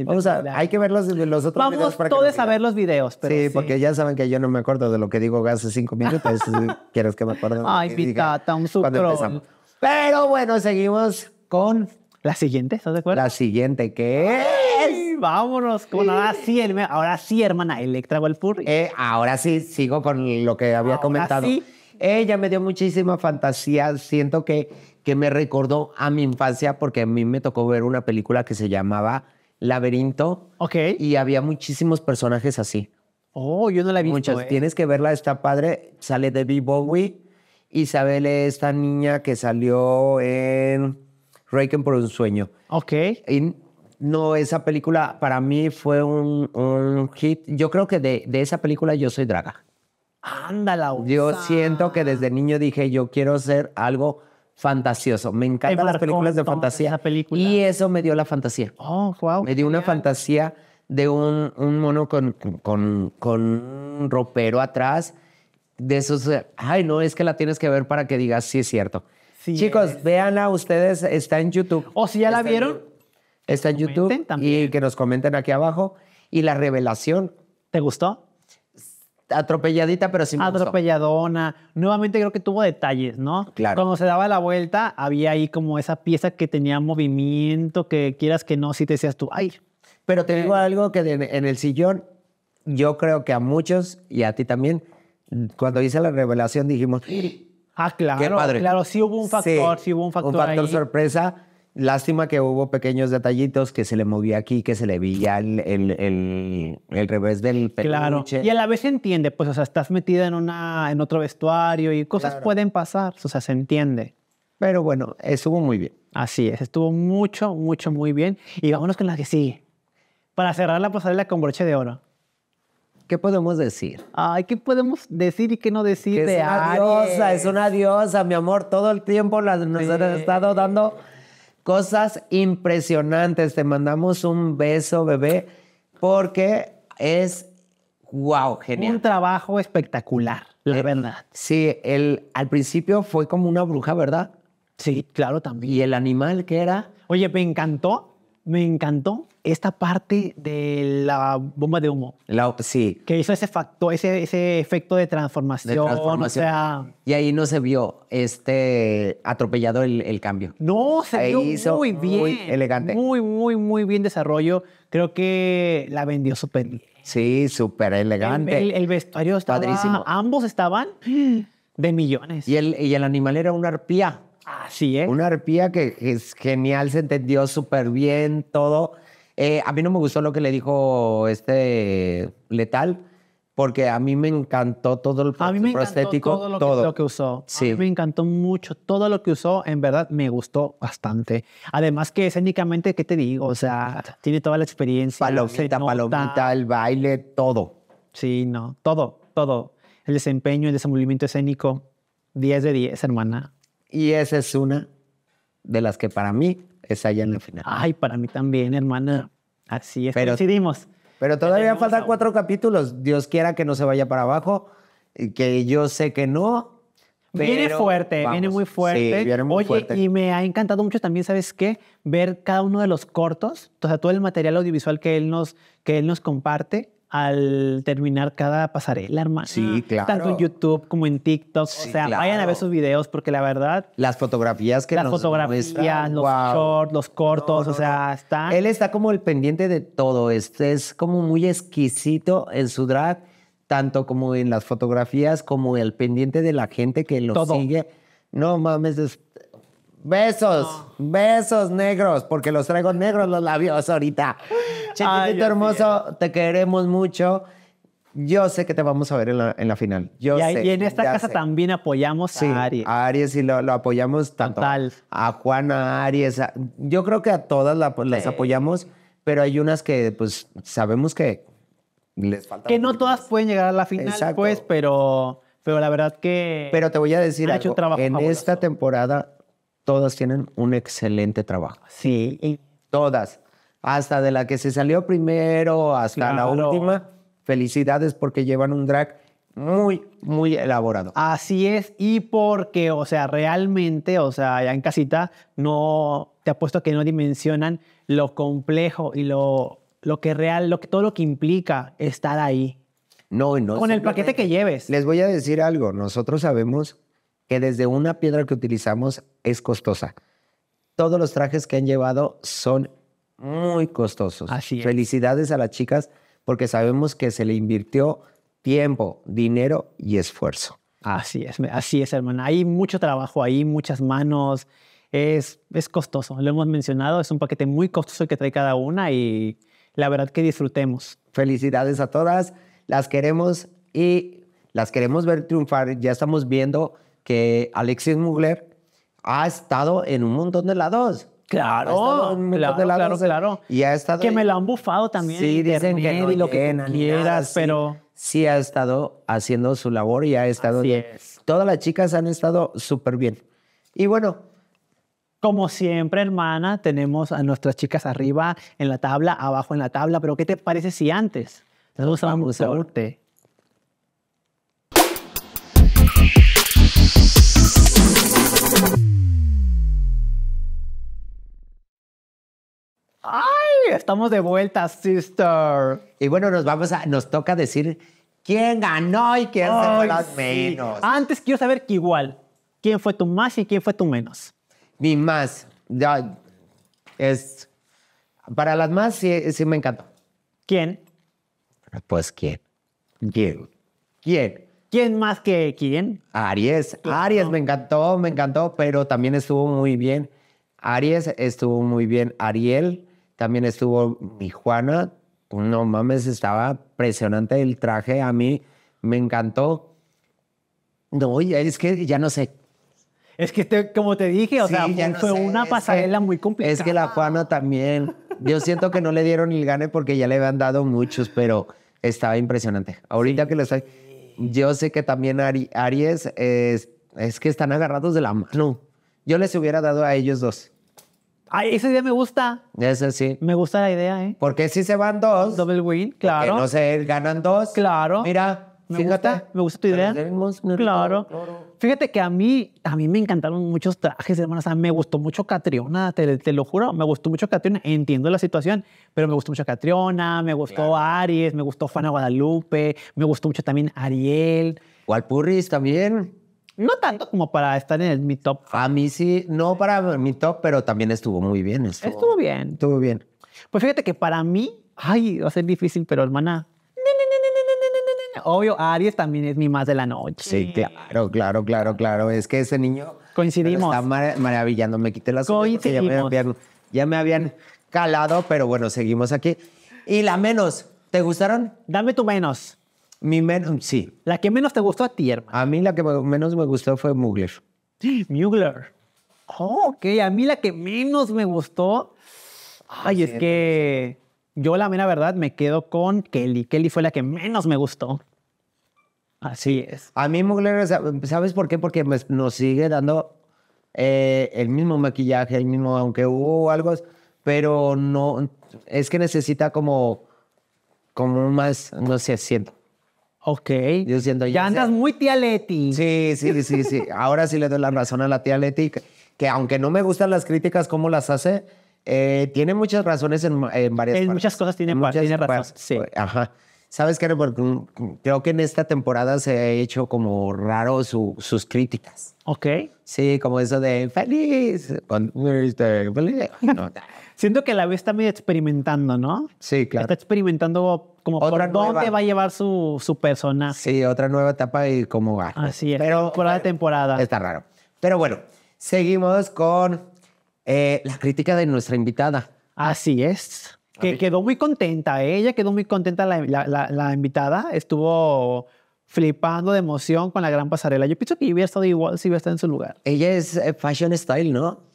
[SPEAKER 1] vamos a, hay que ver los, los otros vamos videos. Vamos todos a ver los videos. sí, porque ya saben que yo no me acuerdo de lo que digo hace cinco minutos. ¿Quieres que me acuerde? Ay, pitata, un sucrón. Pero bueno, seguimos con... La siguiente, ¿estás de acuerdo? La siguiente, que vámonos con ahora sí, ahora sí, hermana Electra Walpurri. Eh, ahora sí, sigo con lo que había comentado. Ella me dio muchísima fantasía. Siento que, que me recordó a mi infancia porque a mí me tocó ver una película que se llamaba Laberinto. Ok. Y había muchísimos personajes así. Oh, yo no la vi. Muchas. Eh. Tienes que verla, está padre. Sale Debbie Bowie. Isabel es esta niña que salió en Reiken por un sueño. Ok. Y no, esa película para mí fue un, hit. Yo creo que de, esa película yo soy draga. Ándala. Yo siento que desde niño dije, yo quiero ser algo fantasioso. Me encantan las películas de fantasía. Y eso me dio la fantasía. Oh, wow. Me dio una fantasía de un, mono con, con, un ropero atrás. De esos, ay, no, es que la tienes que ver para que digas, si es cierto. Chicos, véanla, ustedes está en YouTube. O si ya la vieron, está en YouTube y que nos comenten aquí abajo. Y la revelación. ¿Te gustó? Atropelladita, pero sin sí Atropelladona. Nuevamente creo que tuvo detalles, ¿no? Claro. Cuando se daba la vuelta, había ahí como esa pieza que tenía movimiento, que quieras que no, si te decías tú, ay. Pero te eh. digo algo que en, el sillón, yo creo que a muchos y a ti también, cuando hice la revelación dijimos, ah, claro, Qué padre. claro, sí hubo un factor, sí, hubo un factor. Un factor sorpresa Lástima que hubo pequeños detallitos que se le movía aquí, que se le veía el, el, el, revés del peluche. Claro, y a la vez se entiende, pues, o sea, estás metida en, una, en otro vestuario y cosas pueden pasar, o sea, se entiende. Pero bueno, estuvo muy bien. Así es, estuvo mucho, mucho, muy bien. Y vámonos con la que sigue. Para cerrar la pasarela con broche de oro. ¿Qué podemos decir? Ay, ¿qué podemos decir y qué no decir? de es una diosa, es una diosa, mi amor. Todo el tiempo la, nos ha estado dando Cosas impresionantes. Te mandamos un beso, bebé, porque es wow, genial. Un trabajo espectacular, la eh, verdad. Sí, el, al principio fue como una bruja, ¿verdad? Sí, claro, también. ¿Y el animal que era? Oye, me encantó, me encantó esta parte de la bomba de humo. sí. Que hizo ese, factor, ese, ese efecto de transformación, sea... Y ahí no se vio este atropellado el, cambio. No, se vio hizo muy bien. Muy elegante. Muy, muy, muy bien desarrollo. Creo que la vendió súper bien. Sí, súper elegante. El, vestuario estaba... Padrísimo. Ambos estaban de millones. Y el, y el animal era una arpía. Así eh, Una arpía que, que es genial, se entendió súper bien todo. Eh, a mí no me gustó lo que le dijo este letal, porque a mí me encantó todo el a todo lo, Que, usó. Sí. me encantó mucho todo lo que usó. En verdad, me gustó bastante. Además que escénicamente, ¿qué te digo? O sea, tiene toda la experiencia. Palomita, palomita, el baile, todo. Sí, no, todo, todo. El desempeño, el desenvolvimiento escénico, 10 de 10, hermana. Y esa es una de las que para mí es allá en el final. Ay, para mí también, hermana. Así es. Pero, decidimos. Pero todavía faltan cuatro capítulos. Dios quiera que no se vaya para abajo. Que yo sé que no. Viene fuerte, viene muy fuerte. Sí, viene muy Oye, y me ha encantado mucho también, ¿sabes qué? Ver cada uno de los cortos, o sea, todo el material audiovisual que él nos, que él nos comparte al terminar cada pasarela, hermano. Sí, claro. Tanto en YouTube como en TikTok. o sea, vayan a ver sus videos porque la verdad. Las fotografías que Las nos fotografías, los shorts, los cortos, o sea, está. Él está como el pendiente de todo. Este es como muy exquisito en su drag, tanto como en las fotografías, como el pendiente de la gente que lo sigue. No mames, es, Besos, besos negros, porque los traigo negros los labios ahorita. Chiquitito hermoso, te queremos mucho. Yo sé que te vamos a ver en la, final. Yo y, sé, y en esta casa también apoyamos a Aries. A Aries y lo, apoyamos tanto. Total. A Juana, a Aries. yo creo que a todas las apoyamos, pero hay unas que pues sabemos que les falta. Que no todas pueden llegar a la final, pues, pero, pero la verdad que. Pero te voy a decir en esta temporada todas tienen un excelente trabajo. Sí, todas, hasta de la que se salió primero hasta la última, felicidades porque llevan un drag muy, muy elaborado. Así es, y porque, o sea, realmente, o sea, ya en casita, no, te apuesto que no dimensionan lo complejo y lo, lo que real, lo que, todo lo que implica estar ahí. No, no. Con el paquete que lleves. Les voy a decir algo, nosotros sabemos que desde una piedra que utilizamos es costosa. Todos los trajes que han llevado son muy costosos. Así es. Felicidades a las chicas porque sabemos que se le invirtió tiempo, dinero y esfuerzo. Así es, así es, hermana. Hay mucho trabajo ahí, muchas manos. Es, es costoso, lo hemos mencionado, es un paquete muy costoso que trae cada una y la verdad que disfrutemos. Felicidades a todas, las queremos y las queremos ver triunfar. Ya estamos viendo que Alexis Mugler ha estado en un montón de lados. Claro, claro, claro, eh, claro, Y ha estado. Que me lo han bufado también. Sí, dicen que no y lo que pero. Sí, ha estado haciendo su labor y ha estado. Así Todas las chicas han estado súper bien. Y bueno. Como siempre, hermana, tenemos a nuestras chicas arriba en la tabla, abajo en la tabla, pero ¿qué te parece si antes? Nos vamos mucho un ¡Ay! Estamos de vuelta, sister. Y bueno, nos vamos a. Nos toca decir quién ganó y quién se fue menos. Antes quiero saber que igual. ¿Quién fue tu más y quién fue tu menos? Mi más. Ya, es. Para las más sí, me encantó. ¿Quién? Pues quién. ¿Quién? ¿Quién? ¿Quién más que quién? Aries. Aries me encantó, me encantó, pero también estuvo muy bien. Aries estuvo muy bien. Ariel también estuvo mi Juana. No mames, estaba impresionante el traje. A mí me encantó. No, es que ya no sé. Es que, como te dije, o sea, fue una pasarela muy complicada. Es que la Juana también. Yo siento que no le dieron el gane porque ya le habían dado muchos, pero estaba impresionante. Ahorita que lo estoy. Yo sé que también Aries es, es que están agarrados de la mano. Yo les hubiera dado a ellos dos. Ay, esa idea me gusta. Esa sí. Me gusta la idea, ¿eh? Porque si se van dos. Double win, claro. Que no se ganan dos. Claro. Mira, fíjate. me gusta tu idea. Claro. Fíjate que a mí, a mí me encantaron muchos trajes, hermanas. me gustó mucho Catriona, te, lo juro. Me gustó mucho Catriona. Entiendo la situación, pero me gustó mucho Catriona, me gustó Aries, me gustó Fana Guadalupe, me gustó mucho también Ariel. Walpurris también. No tanto como para estar en el, mi top. A mí sí, no para mi top, pero también estuvo muy bien. Estuvo, estuvo bien. Estuvo bien. Pues fíjate que para mí, ay, va a ser difícil, pero hermana. Obvio, Aries también es mi más de la noche. Sí, claro, claro, claro, claro. Es que ese niño. Coincidimos. Está maravillando. Me quité las Coincidimos. Ya me, habían, ya me habían calado, pero bueno, seguimos aquí. Y la menos. ¿Te gustaron? Dame tu menos. Mi menos, sí. La que menos te gustó a ti, hermano. A mí la que menos me gustó fue Mugler. Sí, Mugler. Oh, ok, a mí la que menos me gustó. Ay, es que yo la mera verdad me quedo con Kelly. Kelly fue la que menos me gustó. Así es. A mí Mugler, ¿sabes por qué? Porque pues, nos sigue dando eh, el mismo maquillaje, el mismo, aunque hubo algo, pero no, es que necesita como, como más, no sé, siento. Ok. ya, andas muy tía Leti. Sí, sí, sí, sí. Ahora sí le doy la razón a la tía Leti, que, aunque no me gustan las críticas, como las hace, eh, tiene muchas razones en, en varias en muchas cosas tiene, muchas tiene sí. Pues, ajá. ¿Sabes qué? Porque mm, creo que en esta temporada se ha hecho como raro sus críticas. Ok. Sí, como eso de feliz. viste feliz. Siento que la vida está medio experimentando, ¿no? Sí, claro. Está experimentando como por dónde va a llevar su, su personaje. Sí, otra nueva etapa y cómo va. Así es. Pero, temporada de temporada. Está raro. Pero bueno, seguimos con eh, la crítica de nuestra invitada. Así es. Que quedó muy contenta, ¿eh? ella quedó muy contenta la, invitada. Estuvo flipando de emoción con la gran pasarela. Yo pienso que hubiera estado igual si hubiera estado en su lugar. Ella es eh, fashion style, ¿no?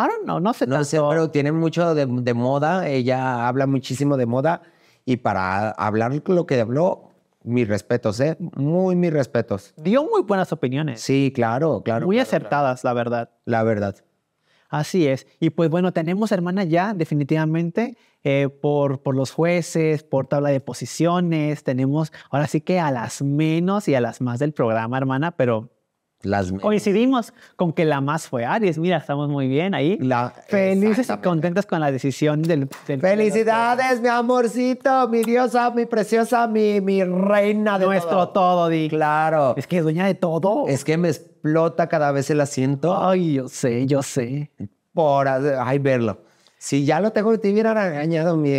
[SPEAKER 1] I no sé. No sé, pero tiene mucho de, moda. Ella habla muchísimo de moda. Y para hablar lo que habló, mis respetos, ¿eh? Muy mis respetos. Dio muy buenas opiniones. Sí, claro, claro. Muy acertadas, la verdad. La verdad. Así es. Y pues bueno, tenemos hermana ya definitivamente eh, por, por los jueces, por tabla de posiciones. Tenemos ahora sí que a las menos y a las más del programa, hermana, pero las... Coincidimos con que la más fue Aries. Mira, estamos muy bien ahí. Felices y contentas con la decisión del... ¡Felicidades, mi amorcito! Mi diosa, mi preciosa, mi, reina de Nuestro todo, Di. Claro. Es que es dueña de todo. Es que me explota cada vez el asiento. Ay, yo sé, yo sé. Por... Ay, verlo. Si ya lo tengo, te hubiera engañado mi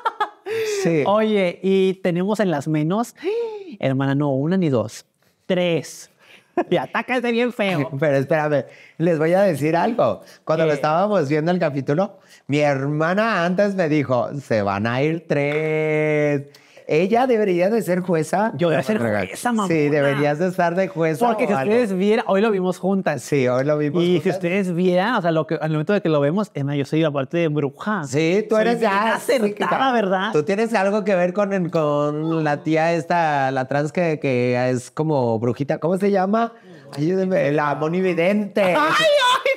[SPEAKER 1] sí. Oye, y tenemos en las menos... Hermana, no una ni dos. Tres y ese bien feo. Pero espérame, les voy a decir algo. Cuando lo estábamos viendo el capítulo, mi hermana antes me dijo, se van a ir tres. Ella debería de ser jueza. Yo debería ser jueza, mamá. Sí, deberías de estar de jueza. Porque si ustedes vieran, hoy lo vimos juntas. Sí, hoy lo vimos Y si ustedes vieran, o sea, lo que, al momento de que lo vemos, Emma, yo soy aparte de bruja. Sí, tú eres ya. Acertada, ¿verdad? Tú tienes algo que ver con, con la tía esta, la trans que, que es como brujita. ¿Cómo se llama? Ayúdeme, la monividente. ¡Ay,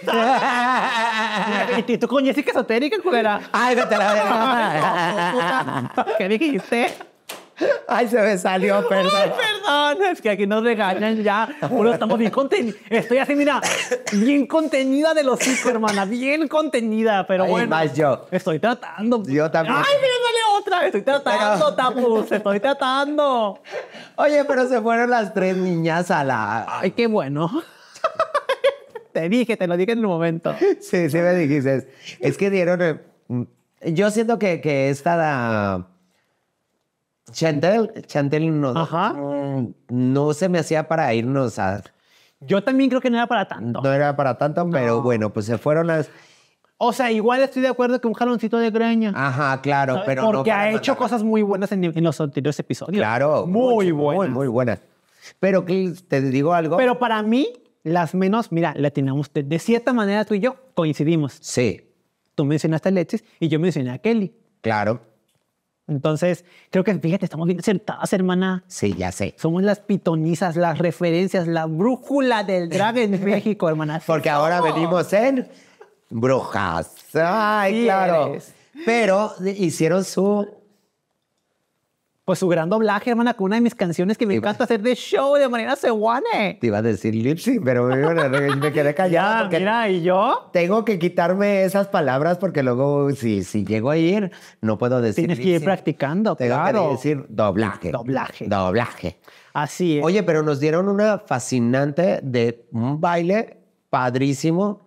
[SPEAKER 1] ay! ¿Y tú con Jessica Esotérica, culera? ¡Ay, vete te la ¿Qué dijiste? Ay, se me salió, perdón. Ay, perdón, es que aquí nos regañan ya. estamos bien contenidos. Estoy así, mira, bien contenida de los hijos, hermana, bien contenida, pero Ay, bueno. más yo. Estoy tratando. Yo también. Ay, mira, dale otra. Estoy tratando, tapu. estoy tratando. Oye, pero se fueron las tres niñas a la. Ay, qué bueno. te dije, te lo dije en el momento. Sí, sí me dijiste. Es que dieron. Eh, yo siento que, que esta. Chantel, Chantel no, no, se me hacía para irnos a... Yo también creo que no era para tanto. No era para tanto, pero bueno, pues se fueron las... O sea, igual estoy de acuerdo que un jaloncito de greña. Ajá, claro, pero Porque ha hecho cosas muy buenas en, los anteriores episodios. Claro. Muy buenas. Muy, buenas. Pero te digo algo. Pero para mí, las menos, mira, la tenemos de, de cierta manera tú y yo coincidimos. Sí. Tú mencionaste a Alexis y yo mencioné a Kelly. Claro entonces, creo que fíjate, estamos bien sentadas, hermana. Sí, ya sé. Somos las pitonizas, las referencias, la brújula del drag en México, hermana. Porque ahora venimos en brujas. Ay, claro. Pero hicieron su pues su gran doblaje, hermana, con una de mis canciones que me encanta hacer de show de manera sewane. Te iba a decir lipsy, pero me, me quedé callado. Mira, ¿y yo? Tengo que quitarme esas palabras porque luego, si, si llego a ir, no puedo decir Tienes que ir practicando, Tengo que decir doblaje. Doblaje. Doblaje. Así es. Oye, pero nos dieron una fascinante de un baile padrísimo.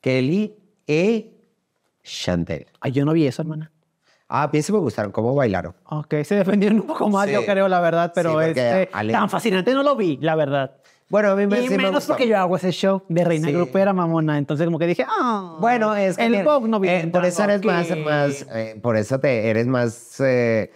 [SPEAKER 1] Kelly y e. Chantel. Ay, yo no vi eso, hermana. Ah, bien, sí me gustaron, cómo bailaron. Ok, se defendieron un poco más, yo creo, la verdad, pero es este, tan fascinante no lo vi, la verdad. Bueno, a mí me, y menos porque yo hago ese show de reina grupo grupera mamona, entonces como que dije, ah, bueno, es que el pop no vi eh, por eso eres más, más eh, por eso te eres más. Eh,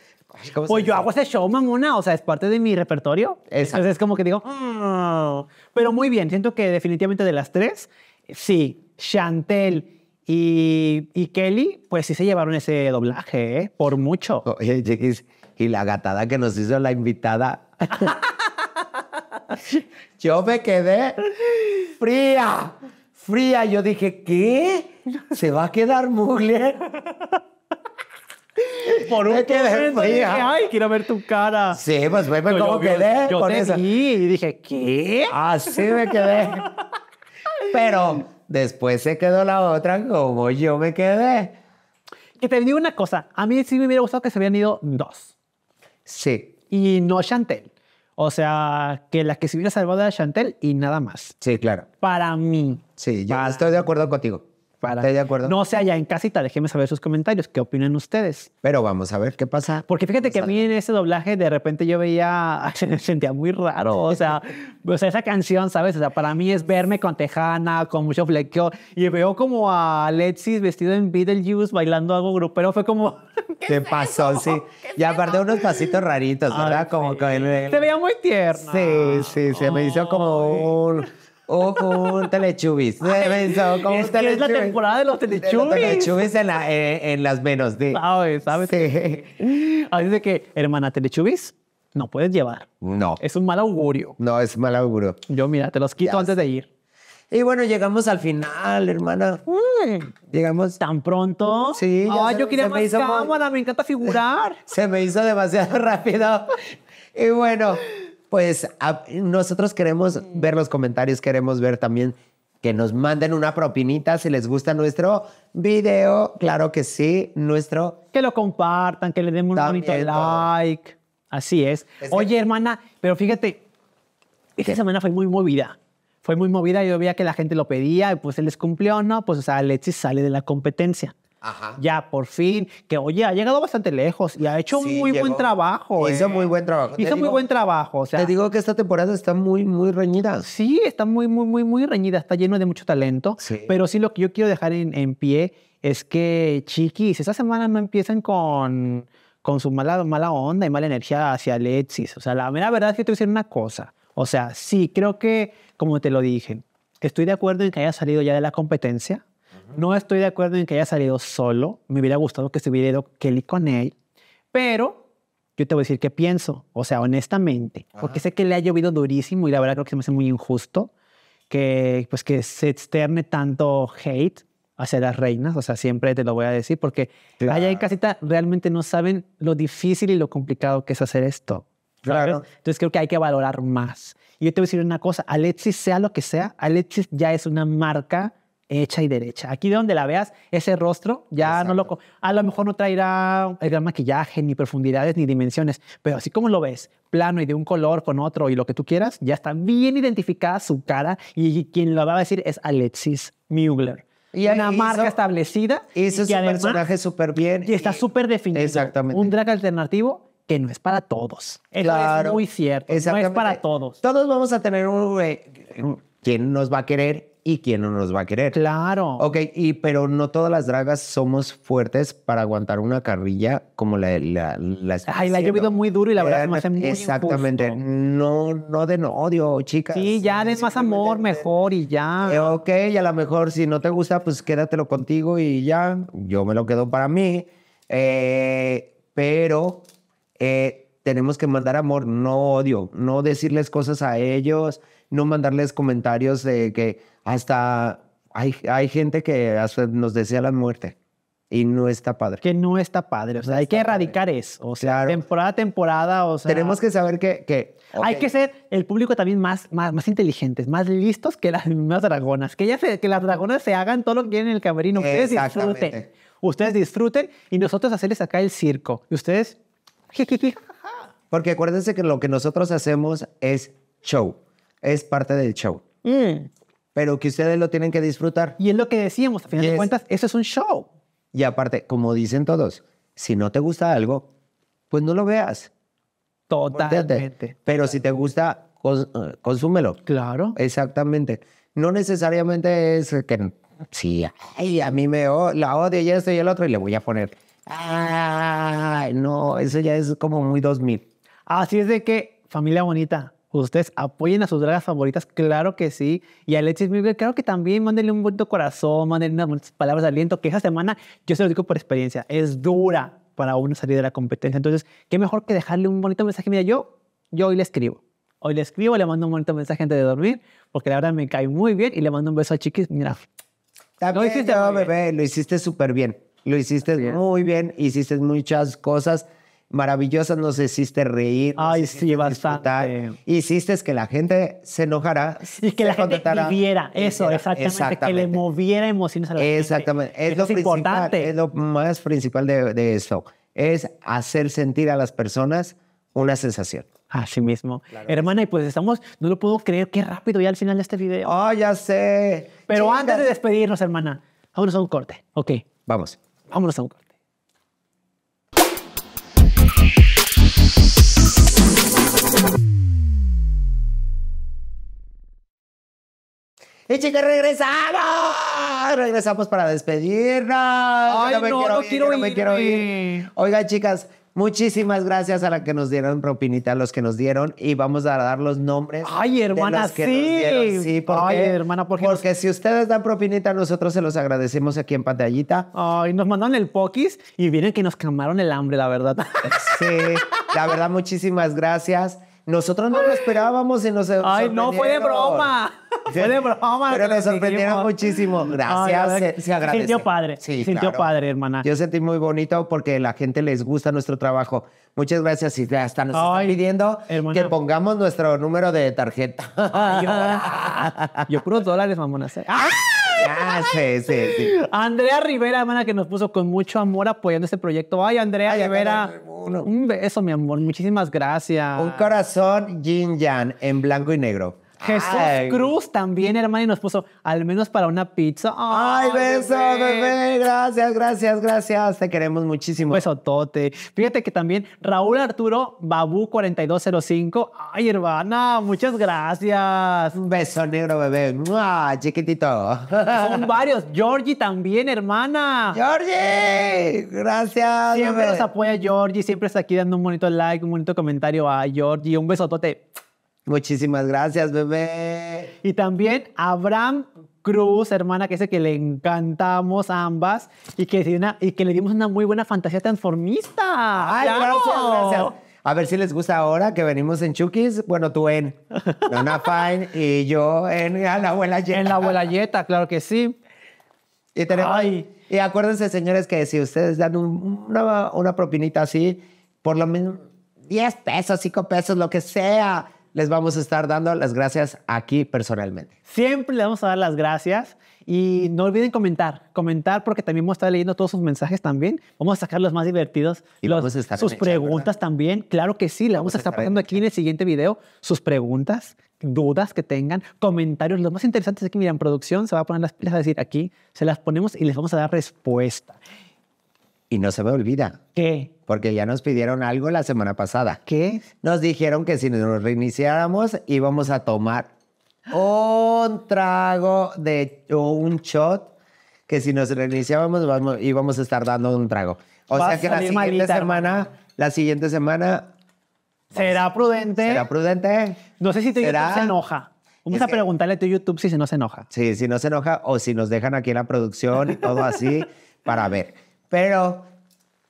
[SPEAKER 1] pues yo hago ese show mamona, o sea, es parte de mi repertorio. Exacto. Entonces es como que digo, ah". pero muy bien, siento que definitivamente de las tres, sí, Chantel y, Kelly, pues sí se llevaron ese doblaje, ¿eh? por mucho. y la gatada que nos hizo la invitada. Yo me quedé fría, fría. Yo dije, ¿qué? ¿Se va a quedar Mugler? Por un quedé fría. ay, quiero ver tu cara. Sí, pues me no, quedé. con te y dije, ¿qué? Así me quedé. Pero Después se quedó la otra como yo me quedé. Que te digo una cosa, a mí sí me hubiera gustado que se hubieran ido dos. Sí. Y no Chantel. O sea, que la que se hubiera salvado era Chantel y nada más. Sí, claro. Para mí. Sí, ya estoy de acuerdo contigo de acuerdo. No sea ya en casita, déjenme saber sus comentarios, qué opinan ustedes. Pero vamos a ver qué pasa. Porque fíjate que a, mí en ese doblaje de repente yo veía, me sentía muy raro, o sea, o sea, esa canción, ¿sabes? O sea, para mí es verme con Tejana, con mucho flequeo, y veo como a Alexis vestido en Beetlejuice bailando algo grupero, fue como... ¿Qué, pasó? sí. Y aparte unos pasitos raritos, ¿verdad? como con Se veía muy tierno. Sí, sí, se me hizo como un... Ojo, un telechubis. Se es es la temporada de los telechubis. los telechubis eh, en, las menos de. Sabes, sabes. Sí. Así ah, de que, hermana, telechubis no puedes llevar. No. Es un mal augurio. No, es mal augurio. Yo, mira, te los quito antes de ir. Y bueno, llegamos al final, hermana. Llegamos. ¿Tan pronto? Sí. Ah, yo quería más me hizo cámara, me encanta figurar. se me hizo demasiado rápido. y bueno pues nosotros queremos ver los comentarios, queremos ver también que nos manden una propinita si les gusta nuestro video, claro que sí, nuestro... Que lo compartan, que le den un bonito like, así es. Oye, hermana, pero fíjate, esta semana fue muy movida fue muy movida. Yo veía que la gente lo pedía y pues se les cumplió, ¿no? Pues, o sea, Alexis sale de la competencia. Ya, por fin, que oye, ha llegado bastante lejos y ha hecho ¿eh? muy buen trabajo. Hizo muy buen trabajo. Hizo muy buen trabajo. O sea, te digo que esta temporada está muy, muy reñida. Sí, está muy, muy, muy, muy reñida. Está lleno de mucho talento. Pero sí, lo que yo quiero dejar en, pie es que, chiquis, esta semana no empiezan con, con su mala, mala onda y mala energía hacia Alexis. O sea, la mera verdad es que te voy a decir una cosa. O sea, sí, creo que, como te lo dije, estoy de acuerdo en que haya salido ya de la competencia. No estoy de acuerdo en que haya salido solo. Me hubiera gustado que se hubiera ido Kelly con él. Pero yo te voy a decir qué pienso. O sea, honestamente. Porque sé que le ha llovido durísimo y la verdad creo que se me hace muy injusto que, pues, que se externe tanto hate hacia las reinas. O sea, siempre te lo voy a decir porque allá en casita realmente no saben lo difícil y lo complicado que es hacer esto. Claro. Entonces creo que hay que valorar más. Y yo te voy a decir una cosa, Alexis, sea lo que sea, Alexis ya es una marca hecha y derecha. Aquí de donde la veas, ese rostro ya no lo... A lo mejor no traerá el gran maquillaje, ni profundidades, ni dimensiones, pero así como lo ves, plano y de un color con otro y lo que tú quieras, ya está bien identificada su cara y quien lo va a decir es Alexis Mugler. Y una marca establecida. y que su además, personaje súper bien. Y está súper definido. Exactamente. Un drag alternativo que no es para todos. claro, es muy cierto. No es para todos. Todos vamos a tener un... ¿Quién eh, quien nos va a querer y quién no nos va a querer. Claro. Ok, y, pero no todas las dragas somos fuertes para aguantar una carrilla como la... Ay, la he llovido muy duro y la verdad que me eh, hace muy Exactamente. No, no den odio, chicas. Sí, ya des más amor, mejor y ya. Eh, ok, y a lo mejor si no te gusta, pues quédatelo contigo y ya. Yo me lo quedo para mí. Eh, pero tenemos que mandar amor, no odio, no decirles cosas a ellos no mandarles comentarios de que hasta hay, hay gente que nos desea la muerte. Y no está padre. Que no está padre. O sea, hay que erradicar eso. O sea, temporada a temporada. O Tenemos que saber que. Hay que ser el público también más, más, más inteligentes, más listos que las mismas dragonas. Que, ya que las dragonas se hagan todo lo que quieren en el camerino. Ustedes disfruten. Ustedes disfruten y nosotros hacerles acá el circo. Y ustedes. Porque acuérdense que lo que nosotros hacemos es show es parte del show. Mm. Pero que ustedes lo tienen que disfrutar. Y es lo que decíamos, a final de cuentas, eso es un show. Y aparte, como dicen todos, si no te gusta algo, pues no lo veas. Totalmente. Pero si te gusta, eh, consúmelo. Claro. Exactamente. No necesariamente es que sí, ay, a mí me la odio y esto y el otro y le voy a poner. no, eso ya es como muy 2000. Así es de que, familia bonita, Ustedes apoyen a sus dragas favoritas, claro que sí. Y a Alexis Miguel, claro que también. Mándenle un bonito corazón, mándenle unas palabras de aliento, que esa semana, yo se lo digo por experiencia, es dura para uno salir de la competencia. Entonces, qué mejor que dejarle un bonito mensaje. Mira, yo, yo hoy le escribo. Hoy le escribo, le mando un bonito mensaje antes de dormir, porque la verdad me cae muy bien y le mando un beso a Chiquis. Mira, lo hiciste, a bebé, lo hiciste súper bien. Lo hiciste muy bien, hiciste muchas cosas maravillosa, nos hiciste reír. Ay, sí, bastante. Hiciste que la gente se enojara. Y que la gente viviera eso, exactamente, Que le moviera emociones a la gente. Exactamente. Es, lo importante. Es lo más principal de, esto. Es hacer sentir a las personas una sensación. Así mismo. Hermana, y pues estamos, no lo puedo creer, qué rápido ya al final de este video. Oh, ya sé. Pero antes de despedirnos, hermana, vámonos a un corte. Ok. Vamos. Vámonos a un corte. Y chicas, regresamos. Regresamos para despedirnos. Ay, no, me no, quiero, ir, Oiga me quiero ir. chicas, Muchísimas gracias a la que nos dieron propinita, a los que nos dieron, y vamos a dar los nombres. Ay, hermana, que sí. Nos Sí, ¿por Ay, hermana, porque. si ustedes dan propinita, nosotros se los agradecemos aquí en pantallita. Ay, nos mandaron el Pokis y vienen que nos calmaron el hambre, la verdad. Sí, la verdad, muchísimas gracias. Nosotros no lo esperábamos y nos. Ay, no fue de broma. Pero nos sorprendieron muchísimo. Gracias. se, Sintió padre. Sintió padre, hermana. Yo sentí muy bonito porque la gente les gusta nuestro trabajo. Muchas gracias. Y hasta nos están pidiendo que pongamos nuestro número de tarjeta. yo, yo puros dólares, mamona. ¿eh? Ah, sí, sí, Andrea Rivera, hermana, que nos puso con mucho amor apoyando este proyecto. Ay, Andrea Rivera. Un beso, mi amor. Muchísimas gracias. Un corazón yin yang en blanco y negro. Jesús Cruz también, hermana, y nos puso al menos para una pizza. Ay, beso, bebé. Gracias, gracias, gracias. Te queremos muchísimo. Besotote. Fíjate que también Raúl Arturo Babú 4205. Ay, hermana, muchas gracias. Un beso negro, bebé. Chiquitito. Son varios. Georgie también, hermana. Georgie, gracias. Siempre nos apoya Georgie, siempre está aquí dando un bonito like, un bonito comentario a Georgie. Un besotote. Muchísimas gracias, bebé. Y también Abraham Cruz, hermana, que dice que le encantamos ambas y que, le dimos una muy buena fantasía transformista. gracias, gracias! A ver si les gusta ahora que venimos en Chukis. Bueno, tú en Nana Fine y yo en la abuela En la abuela claro que sí. Y, tenemos, y acuérdense, señores, que si ustedes dan una, una, propinita así, por lo menos 10 pesos, 5 pesos, lo que sea, les vamos a estar dando las gracias aquí personalmente. Siempre les vamos a dar las gracias y no olviden comentar, comentar porque también vamos a estar leyendo todos sus mensajes también. Vamos a sacar los más divertidos, y los, vamos a estar sus preguntas también. Claro que sí, le vamos, a estar, poniendo aquí en el siguiente video sus preguntas, dudas que tengan, comentarios. Los más interesantes es que, miran producción se va a poner las pilas a decir aquí, se las ponemos y les vamos a dar respuesta. Y no se me olvida. ¿Qué? Porque ya nos pidieron algo la semana pasada. ¿Qué? Nos dijeron que si nos reiniciáramos íbamos a tomar un trago de o un shot, que si nos reiniciábamos vamos, íbamos a estar dando un trago. O sea que la siguiente semana, la siguiente semana... ¿Será prudente? ¿Será prudente? No sé si te se enoja. Vamos a preguntarle a tu YouTube si se nos enoja. Sí, si no se enoja o si nos dejan aquí en la producción y todo así para ver pero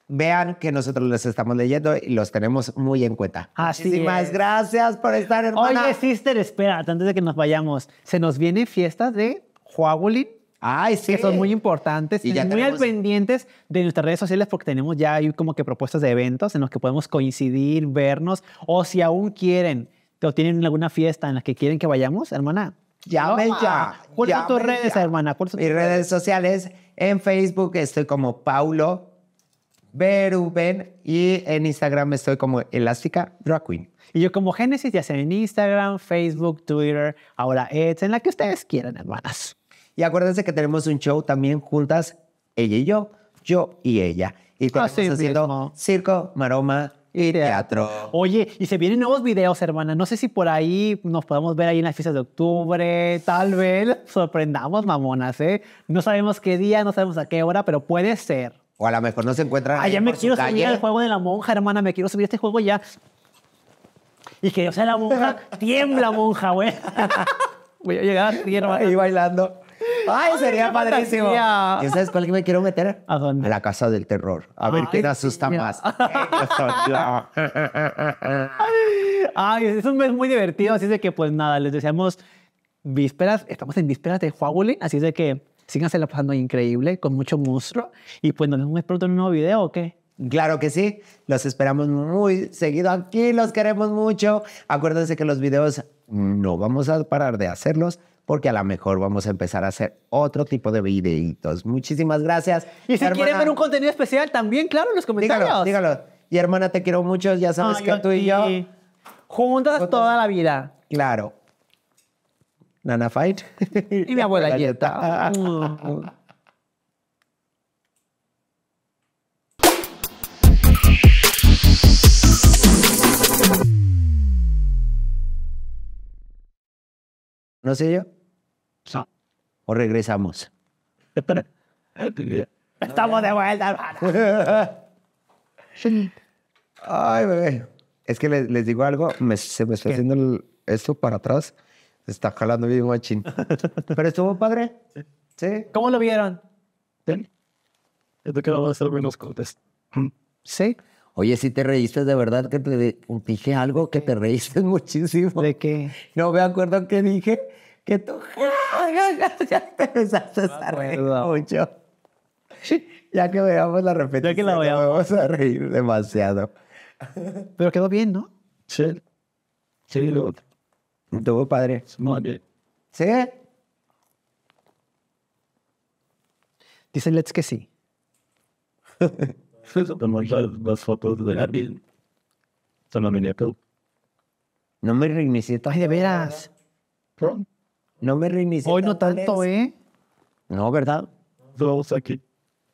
[SPEAKER 1] vean que nosotros les estamos leyendo y los tenemos muy en cuenta. Así Muchísimas gracias por estar, hermana. Oye, sister, espera, antes de que nos vayamos, se nos viene fiestas de Huagolin. Ay, sí. Que son muy importantes. Y ya muy al pendientes de nuestras redes sociales porque tenemos ya ahí como que propuestas de eventos en los que podemos coincidir, vernos. O si aún quieren o tienen alguna fiesta en la que quieren que vayamos, hermana. Ya, ya. ¿Cuáles son tus redes, hermana? y redes, redes sociales en Facebook estoy como Paulo Beruben y en Instagram estoy como Elástica Drag Queen. Y yo como Génesis, ya sea en Instagram, Facebook, Twitter, ahora Ed, en la que ustedes quieran, hermanas. Y acuérdense que tenemos un show también juntas, ella y yo, yo y ella. Y estamos haciendo circo, maroma y teatro. Oye, y se vienen nuevos videos, hermana. No sé si por ahí nos podemos ver ahí en las fiestas de octubre. Tal vez sorprendamos, mamonas, ¿eh? No sabemos qué día, no sabemos a qué hora, pero puede ser. O a lo mejor no se encuentra Ah, ya me quiero subir al juego de la monja, hermana. Me quiero subir a este juego ya. Y que yo sea la monja, tiembla monja, güey. Voy a llegar hermana. Y bailando. Ay, sería padrísimo. ¿Y sabes cuál que me quiero meter? ¿A dónde? A la casa del terror. A ver qué te asusta más. Ay, es un mes muy divertido. Así es de que, pues nada, les deseamos vísperas. Estamos en vísperas de Huawei, así es de que síganse la pasando increíble, con mucho monstruo. Y pues nos vemos pronto en un nuevo video, ¿o qué? Claro que sí, los esperamos muy seguido aquí, los queremos mucho. Acuérdense que los videos no vamos a parar de hacerlos, porque a lo mejor vamos a empezar a hacer otro tipo de videitos. Muchísimas gracias. Y si quieren ver un contenido especial también, claro, en los comentarios. Dígalo, Y hermana, te quiero mucho, ya sabes que tú y yo... Juntas toda la vida. Claro. Nana Fight. Y mi abuela Yeta. ¿No sé yo? ¿O regresamos? Estamos de vuelta, hermano. Ay, bebé. Es que les, digo algo, se me está haciendo esto para atrás. Se está jalando bien machín. Pero estuvo padre. Sí. ¿Cómo lo vieron? ¿Ten? que vamos a hacer menos cortes. Sí. Oye, si te reíste de verdad que te dije algo que te reíste muchísimo. ¿De qué? No me acuerdo qué dije que tú ya te empezaste a reír mucho. Ya que veamos la repetición, ya que la veamos. a reír demasiado. Pero quedó bien, ¿no? Sí. Sí, lo otro. tuvo padre. ¿Sí? Dice Let's que sí. son las fotos de la Son No me reinicié. Ay, de veras. Pronto. No me reinicié. Hoy no tanto, ¿eh? No, ¿verdad? dos aquí.